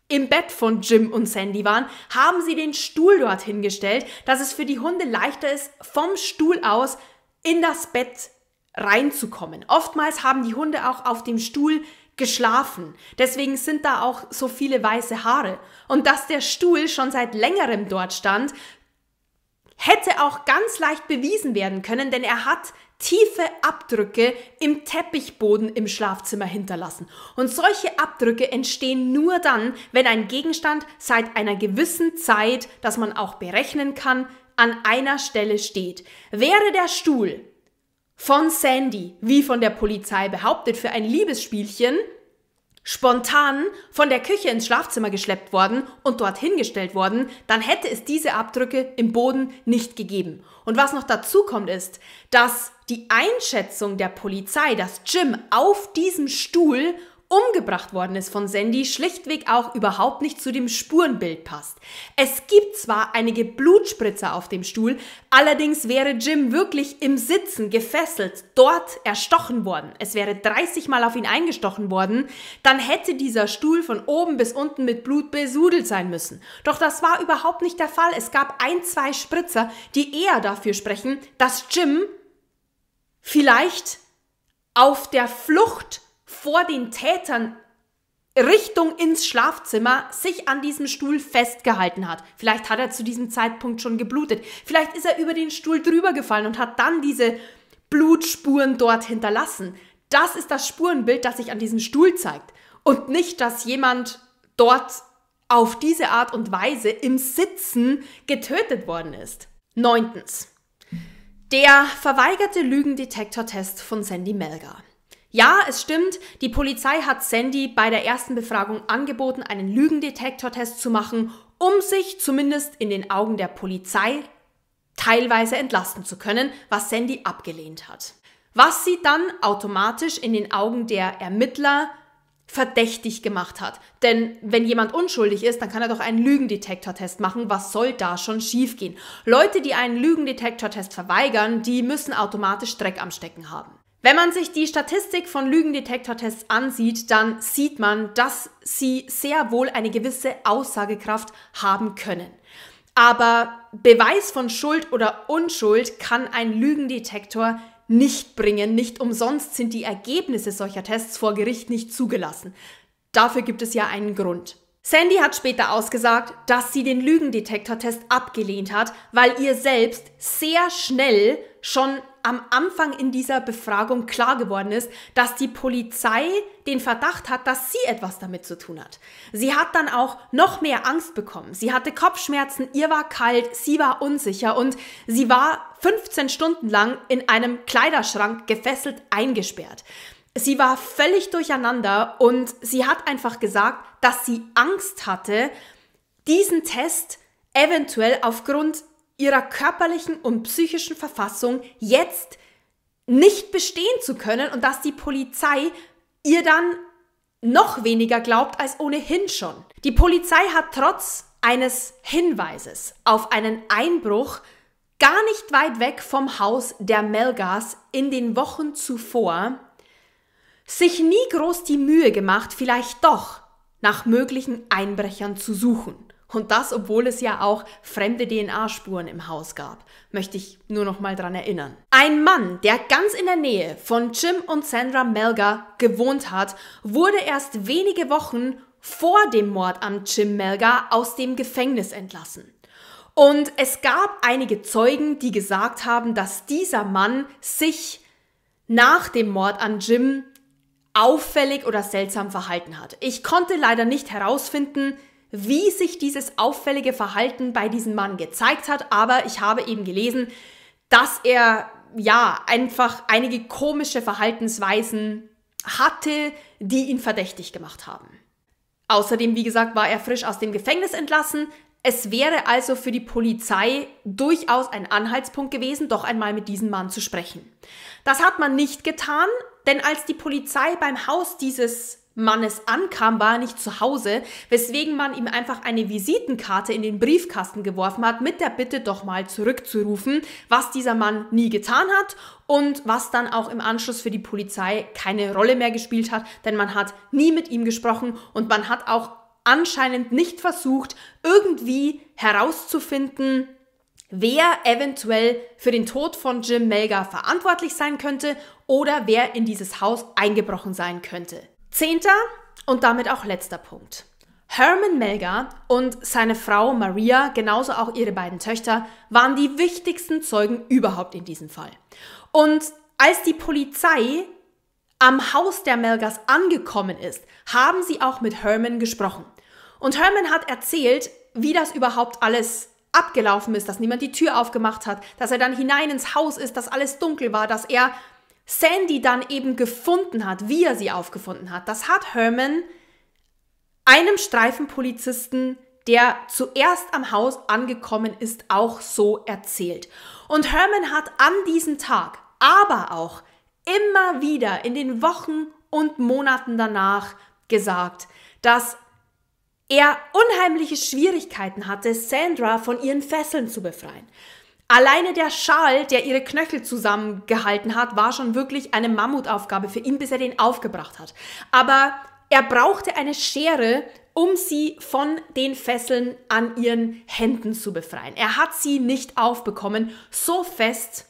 im Bett von Jim und Sandy waren, haben sie den Stuhl dort hingestellt, dass es für die Hunde leichter ist, vom Stuhl aus in das Bett reinzukommen. Oftmals haben die Hunde auch auf dem Stuhl geschlafen. Deswegen sind da auch so viele weiße Haare. Und dass der Stuhl schon seit längerem dort stand, hätte auch ganz leicht bewiesen werden können, denn er hat tiefe Abdrücke im Teppichboden im Schlafzimmer hinterlassen. Und solche Abdrücke entstehen nur dann, wenn ein Gegenstand seit einer gewissen Zeit, das man auch berechnen kann, an einer Stelle steht. Wäre der Stuhl von Sandy, wie von der Polizei behauptet, für ein Liebesspielchen, spontan von der Küche ins Schlafzimmer geschleppt worden und dorthin gestellt worden, dann hätte es diese Abdrücke im Boden nicht gegeben. Und was noch dazu kommt ist, dass die Einschätzung der Polizei, dass Jim auf diesem Stuhl umgebracht worden ist von Sandy, schlichtweg auch überhaupt nicht zu dem Spurenbild passt. Es gibt zwar einige Blutspritzer auf dem Stuhl, allerdings wäre Jim wirklich im Sitzen gefesselt, dort erstochen worden. Es wäre 30 Mal auf ihn eingestochen worden, dann hätte dieser Stuhl von oben bis unten mit Blut besudelt sein müssen. Doch das war überhaupt nicht der Fall. Es gab ein, zwei Spritzer, die eher dafür sprechen, dass Jim vielleicht auf der Flucht vor den Tätern Richtung ins Schlafzimmer sich an diesem Stuhl festgehalten hat. Vielleicht hat er zu diesem Zeitpunkt schon geblutet. Vielleicht ist er über den Stuhl drüber gefallen und hat dann diese Blutspuren dort hinterlassen. Das ist das Spurenbild, das sich an diesem Stuhl zeigt. Und nicht, dass jemand dort auf diese Art und Weise im Sitzen getötet worden ist. Neuntens. Der verweigerte Lügendetektortest von Sandy Melgar. Ja, es stimmt, die Polizei hat Sandy bei der ersten Befragung angeboten, einen Lügendetektortest zu machen, um sich zumindest in den Augen der Polizei teilweise entlasten zu können, was Sandy abgelehnt hat. Was sie dann automatisch in den Augen der Ermittler verdächtig gemacht hat. Denn wenn jemand unschuldig ist, dann kann er doch einen Lügendetektortest machen. Was soll da schon schiefgehen? Leute, die einen Lügendetektortest verweigern, die müssen automatisch Dreck am Stecken haben. Wenn man sich die Statistik von Lügendetektortests ansieht, dann sieht man, dass sie sehr wohl eine gewisse Aussagekraft haben können. Aber Beweis von Schuld oder Unschuld kann ein Lügendetektor nicht bringen. Nicht umsonst sind die Ergebnisse solcher Tests vor Gericht nicht zugelassen. Dafür gibt es ja einen Grund. Sandy hat später ausgesagt, dass sie den Lügendetektortest abgelehnt hat, weil ihr selbst sehr schnell schon am Anfang in dieser Befragung klar geworden ist, dass die Polizei den Verdacht hat, dass sie etwas damit zu tun hat. Sie hat dann auch noch mehr Angst bekommen. Sie hatte Kopfschmerzen, ihr war kalt, sie war unsicher und sie war 15 Stunden lang in einem Kleiderschrank gefesselt eingesperrt. Sie war völlig durcheinander und sie hat einfach gesagt, dass sie Angst hatte, diesen Test eventuell aufgrund ihrer körperlichen und psychischen Verfassung jetzt nicht bestehen zu können und dass die Polizei ihr dann noch weniger glaubt als ohnehin schon. Die Polizei hat trotz eines Hinweises auf einen Einbruch gar nicht weit weg vom Haus der Melgas in den Wochen zuvor sich nie groß die Mühe gemacht, vielleicht doch nach möglichen Einbrechern zu suchen. Und das, obwohl es ja auch fremde DNA-Spuren im Haus gab, möchte ich nur noch mal dran erinnern. Ein Mann, der ganz in der Nähe von Jim und Sandra Melga gewohnt hat, wurde erst wenige Wochen vor dem Mord an Jim Melga aus dem Gefängnis entlassen. Und es gab einige Zeugen, die gesagt haben, dass dieser Mann sich nach dem Mord an Jim auffällig oder seltsam verhalten hat. Ich konnte leider nicht herausfinden, wie sich dieses auffällige Verhalten bei diesem Mann gezeigt hat, aber ich habe eben gelesen, dass er ja einfach einige komische Verhaltensweisen hatte, die ihn verdächtig gemacht haben. Außerdem, wie gesagt, war er frisch aus dem Gefängnis entlassen. Es wäre also für die Polizei durchaus ein Anhaltspunkt gewesen, doch einmal mit diesem Mann zu sprechen. Das hat man nicht getan, denn als die Polizei beim Haus dieses Mannes ankam, war er nicht zu Hause, weswegen man ihm einfach eine Visitenkarte in den Briefkasten geworfen hat, mit der Bitte doch mal zurückzurufen, was dieser Mann nie getan hat und was dann auch im Anschluss für die Polizei keine Rolle mehr gespielt hat, denn man hat nie mit ihm gesprochen und man hat auch anscheinend nicht versucht, irgendwie herauszufinden, wer eventuell für den Tod von Jim Melga verantwortlich sein könnte oder wer in dieses Haus eingebrochen sein könnte. Zehnter und damit auch letzter Punkt. Herman Melga und seine Frau Maria, genauso auch ihre beiden Töchter, waren die wichtigsten Zeugen überhaupt in diesem Fall. Und als die Polizei am Haus der Melgas angekommen ist, haben sie auch mit Herman gesprochen. Und Herman hat erzählt, wie das überhaupt alles abgelaufen ist, dass niemand die Tür aufgemacht hat, dass er dann hinein ins Haus ist, dass alles dunkel war, dass er Sandy dann eben gefunden hat, wie er sie aufgefunden hat. Das hat Herman einem Streifenpolizisten, der zuerst am Haus angekommen ist, auch so erzählt. Und Herman hat an diesem Tag, aber auch immer wieder in den Wochen und Monaten danach gesagt, dass er unheimliche Schwierigkeiten hatte, Sandra von ihren Fesseln zu befreien. Alleine der Schal, der ihre Knöchel zusammengehalten hat, war schon wirklich eine Mammutaufgabe für ihn, bis er den aufgebracht hat. Aber er brauchte eine Schere, um sie von den Fesseln an ihren Händen zu befreien. Er hat sie nicht aufbekommen, so fest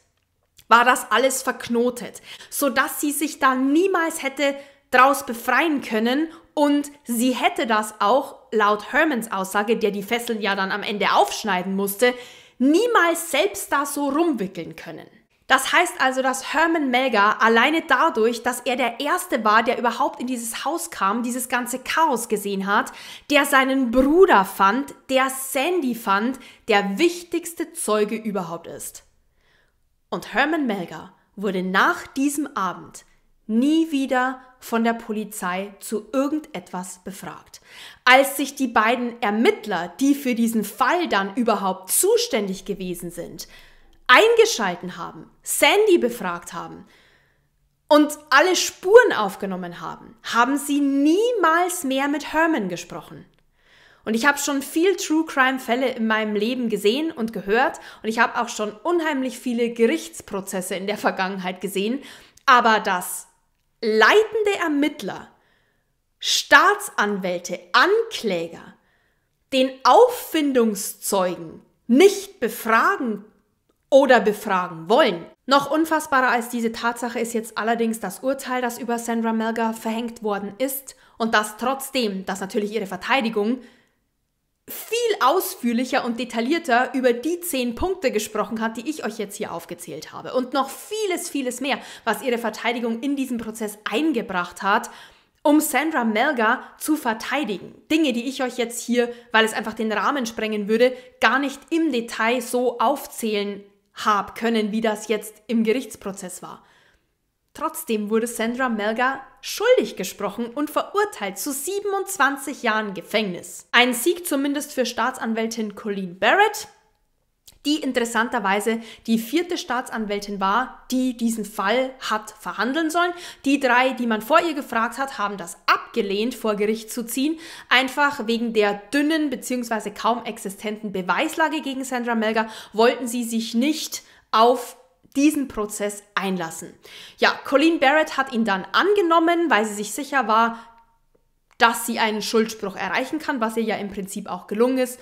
war das alles verknotet, sodass sie sich da niemals hätte draus befreien können und sie hätte das auch laut Hermans Aussage, der die Fesseln ja dann am Ende aufschneiden musste, niemals selbst da so rumwickeln können. Das heißt also, dass Herman Melga alleine dadurch, dass er der Erste war, der überhaupt in dieses Haus kam, dieses ganze Chaos gesehen hat, der seinen Bruder fand, der Sandy fand, der wichtigste Zeuge überhaupt ist. Und Herman Melga wurde nach diesem Abend nie wieder von der Polizei zu irgendetwas befragt. Als sich die beiden Ermittler, die für diesen Fall dann überhaupt zuständig gewesen sind, eingeschalten haben, Sandy befragt haben und alle Spuren aufgenommen haben, haben sie niemals mehr mit Herman gesprochen. Und ich habe schon viel True Crime Fälle in meinem Leben gesehen und gehört und ich habe auch schon unheimlich viele Gerichtsprozesse in der Vergangenheit gesehen, aber das leitende Ermittler, Staatsanwälte, Ankläger den Auffindungszeugen nicht befragen oder befragen wollen. Noch unfassbarer als diese Tatsache ist jetzt allerdings das Urteil, das über Sandra Melga verhängt worden ist und das trotzdem, dass natürlich ihre Verteidigung viel ausführlicher und detaillierter über die zehn Punkte gesprochen hat, die ich euch jetzt hier aufgezählt habe. Und noch vieles, vieles mehr, was ihre Verteidigung in diesen Prozess eingebracht hat, um Sandra Melga zu verteidigen. Dinge, die ich euch jetzt hier, weil es einfach den Rahmen sprengen würde, gar nicht im Detail so aufzählen habe können, wie das jetzt im Gerichtsprozess war. Trotzdem wurde Sandra Melga schuldig gesprochen und verurteilt zu 27 Jahren Gefängnis. Ein Sieg zumindest für Staatsanwältin Colleen Barrett, die interessanterweise die vierte Staatsanwältin war, die diesen Fall hat verhandeln sollen. Die drei, die man vor ihr gefragt hat, haben das abgelehnt, vor Gericht zu ziehen, einfach wegen der dünnen bzw. kaum existenten Beweislage gegen Sandra Melga wollten sie sich nicht auf diesen Prozess einlassen. Ja, Colleen Barrett hat ihn dann angenommen, weil sie sich sicher war, dass sie einen Schuldspruch erreichen kann, was ihr ja im Prinzip auch gelungen ist.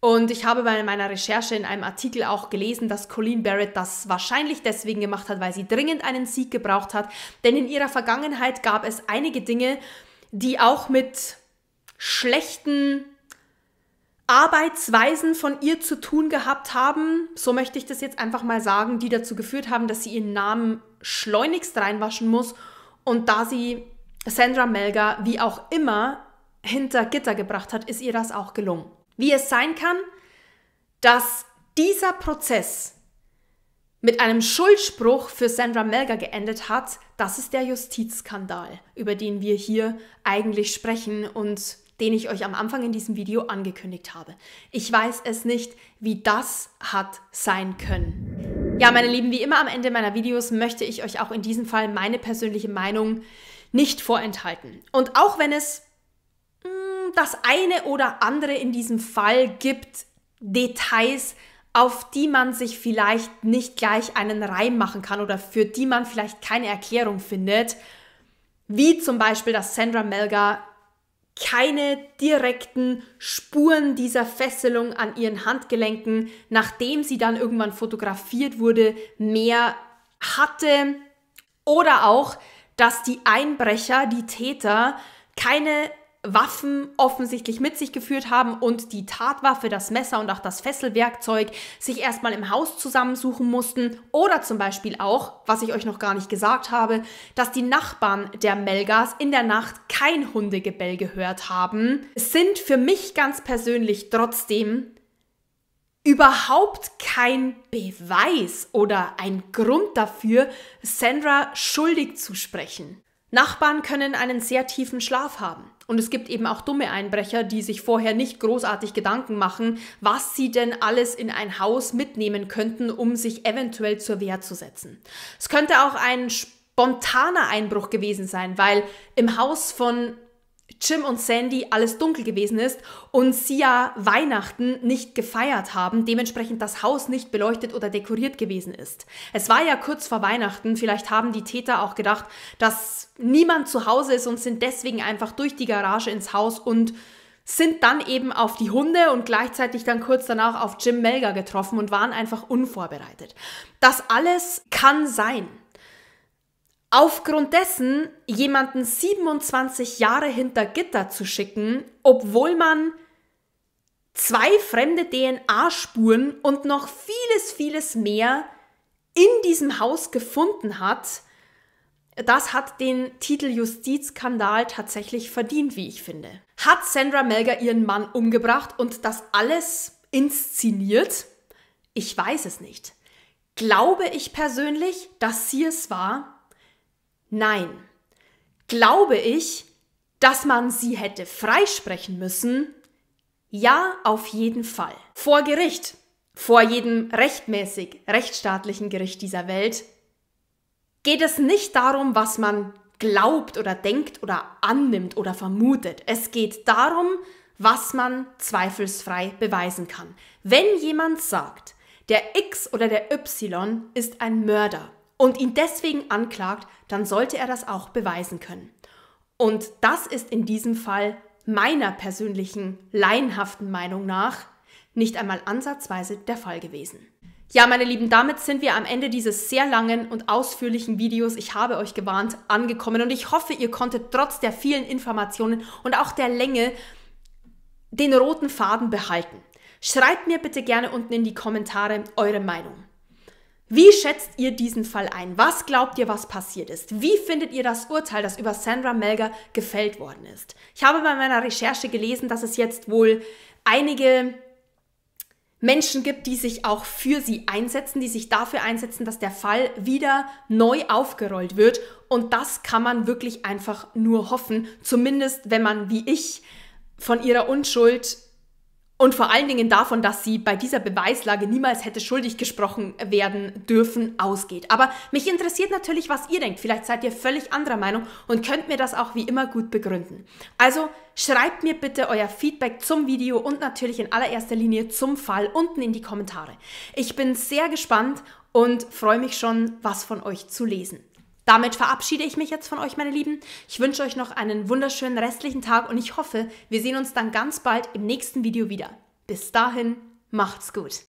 Und ich habe bei meiner Recherche in einem Artikel auch gelesen, dass Colleen Barrett das wahrscheinlich deswegen gemacht hat, weil sie dringend einen Sieg gebraucht hat. Denn in ihrer Vergangenheit gab es einige Dinge, die auch mit schlechten Arbeitsweisen von ihr zu tun gehabt haben, so möchte ich das jetzt einfach mal sagen, die dazu geführt haben, dass sie ihren Namen schleunigst reinwaschen muss und da sie Sandra Melga wie auch immer hinter Gitter gebracht hat, ist ihr das auch gelungen. Wie es sein kann, dass dieser Prozess mit einem Schuldspruch für Sandra Melga geendet hat, das ist der Justizskandal, über den wir hier eigentlich sprechen und den ich euch am Anfang in diesem Video angekündigt habe. Ich weiß es nicht, wie das hat sein können. Ja, meine Lieben, wie immer am Ende meiner Videos möchte ich euch auch in diesem Fall meine persönliche Meinung nicht vorenthalten. Und auch wenn es mh, mm, das eine oder andere in diesem Fall gibt, Details, auf die man sich vielleicht nicht gleich einen Reim machen kann oder für die man vielleicht keine Erklärung findet, wie zum Beispiel, dass Sandra Melga keine direkten Spuren dieser Fesselung an ihren Handgelenken, nachdem sie dann irgendwann fotografiert wurde, mehr hatte. Oder auch, dass die Einbrecher, die Täter, keine Waffen offensichtlich mit sich geführt haben und die Tatwaffe, das Messer und auch das Fesselwerkzeug sich erstmal im Haus zusammensuchen mussten. Oder zum Beispiel auch, was ich euch noch gar nicht gesagt habe, dass die Nachbarn der Melgas in der Nacht kein Hundegebell gehört haben, sind für mich ganz persönlich trotzdem überhaupt kein Beweis oder ein Grund dafür, Sandra schuldig zu sprechen. Nachbarn können einen sehr tiefen Schlaf haben. Und es gibt eben auch dumme Einbrecher, die sich vorher nicht großartig Gedanken machen, was sie denn alles in ein Haus mitnehmen könnten, um sich eventuell zur Wehr zu setzen. Es könnte auch ein spontaner Einbruch gewesen sein, weil im Haus von Jim und Sandy alles dunkel gewesen ist und sie ja Weihnachten nicht gefeiert haben, dementsprechend das Haus nicht beleuchtet oder dekoriert gewesen ist. Es war ja kurz vor Weihnachten, vielleicht haben die Täter auch gedacht, dass niemand zu Hause ist und sind deswegen einfach durch die Garage ins Haus und sind dann eben auf die Hunde und gleichzeitig dann kurz danach auf Jim Melga getroffen und waren einfach unvorbereitet. Das alles kann sein aufgrund dessen jemanden 27 Jahre hinter Gitter zu schicken, obwohl man zwei fremde DNA-Spuren und noch vieles, vieles mehr in diesem Haus gefunden hat, das hat den Titel Justizskandal tatsächlich verdient, wie ich finde. Hat Sandra Melger ihren Mann umgebracht und das alles inszeniert? Ich weiß es nicht. Glaube ich persönlich, dass sie es war? Nein. Glaube ich, dass man sie hätte freisprechen müssen? Ja, auf jeden Fall. Vor Gericht, vor jedem rechtmäßig rechtsstaatlichen Gericht dieser Welt, geht es nicht darum, was man glaubt oder denkt oder annimmt oder vermutet. Es geht darum, was man zweifelsfrei beweisen kann. Wenn jemand sagt, der X oder der Y ist ein Mörder, und ihn deswegen anklagt, dann sollte er das auch beweisen können. Und das ist in diesem Fall meiner persönlichen, laienhaften Meinung nach nicht einmal ansatzweise der Fall gewesen. Ja, meine Lieben, damit sind wir am Ende dieses sehr langen und ausführlichen Videos, ich habe euch gewarnt, angekommen und ich hoffe, ihr konntet trotz der vielen Informationen und auch der Länge den roten Faden behalten. Schreibt mir bitte gerne unten in die Kommentare eure Meinung. Wie schätzt ihr diesen Fall ein? Was glaubt ihr, was passiert ist? Wie findet ihr das Urteil, das über Sandra Melger gefällt worden ist? Ich habe bei meiner Recherche gelesen, dass es jetzt wohl einige Menschen gibt, die sich auch für sie einsetzen, die sich dafür einsetzen, dass der Fall wieder neu aufgerollt wird. Und das kann man wirklich einfach nur hoffen, zumindest wenn man wie ich von ihrer Unschuld und vor allen Dingen davon, dass sie bei dieser Beweislage niemals hätte schuldig gesprochen werden dürfen, ausgeht. Aber mich interessiert natürlich, was ihr denkt. Vielleicht seid ihr völlig anderer Meinung und könnt mir das auch wie immer gut begründen. Also schreibt mir bitte euer Feedback zum Video und natürlich in allererster Linie zum Fall unten in die Kommentare. Ich bin sehr gespannt und freue mich schon, was von euch zu lesen. Damit verabschiede ich mich jetzt von euch, meine Lieben. Ich wünsche euch noch einen wunderschönen restlichen Tag und ich hoffe, wir sehen uns dann ganz bald im nächsten Video wieder. Bis dahin, macht's gut.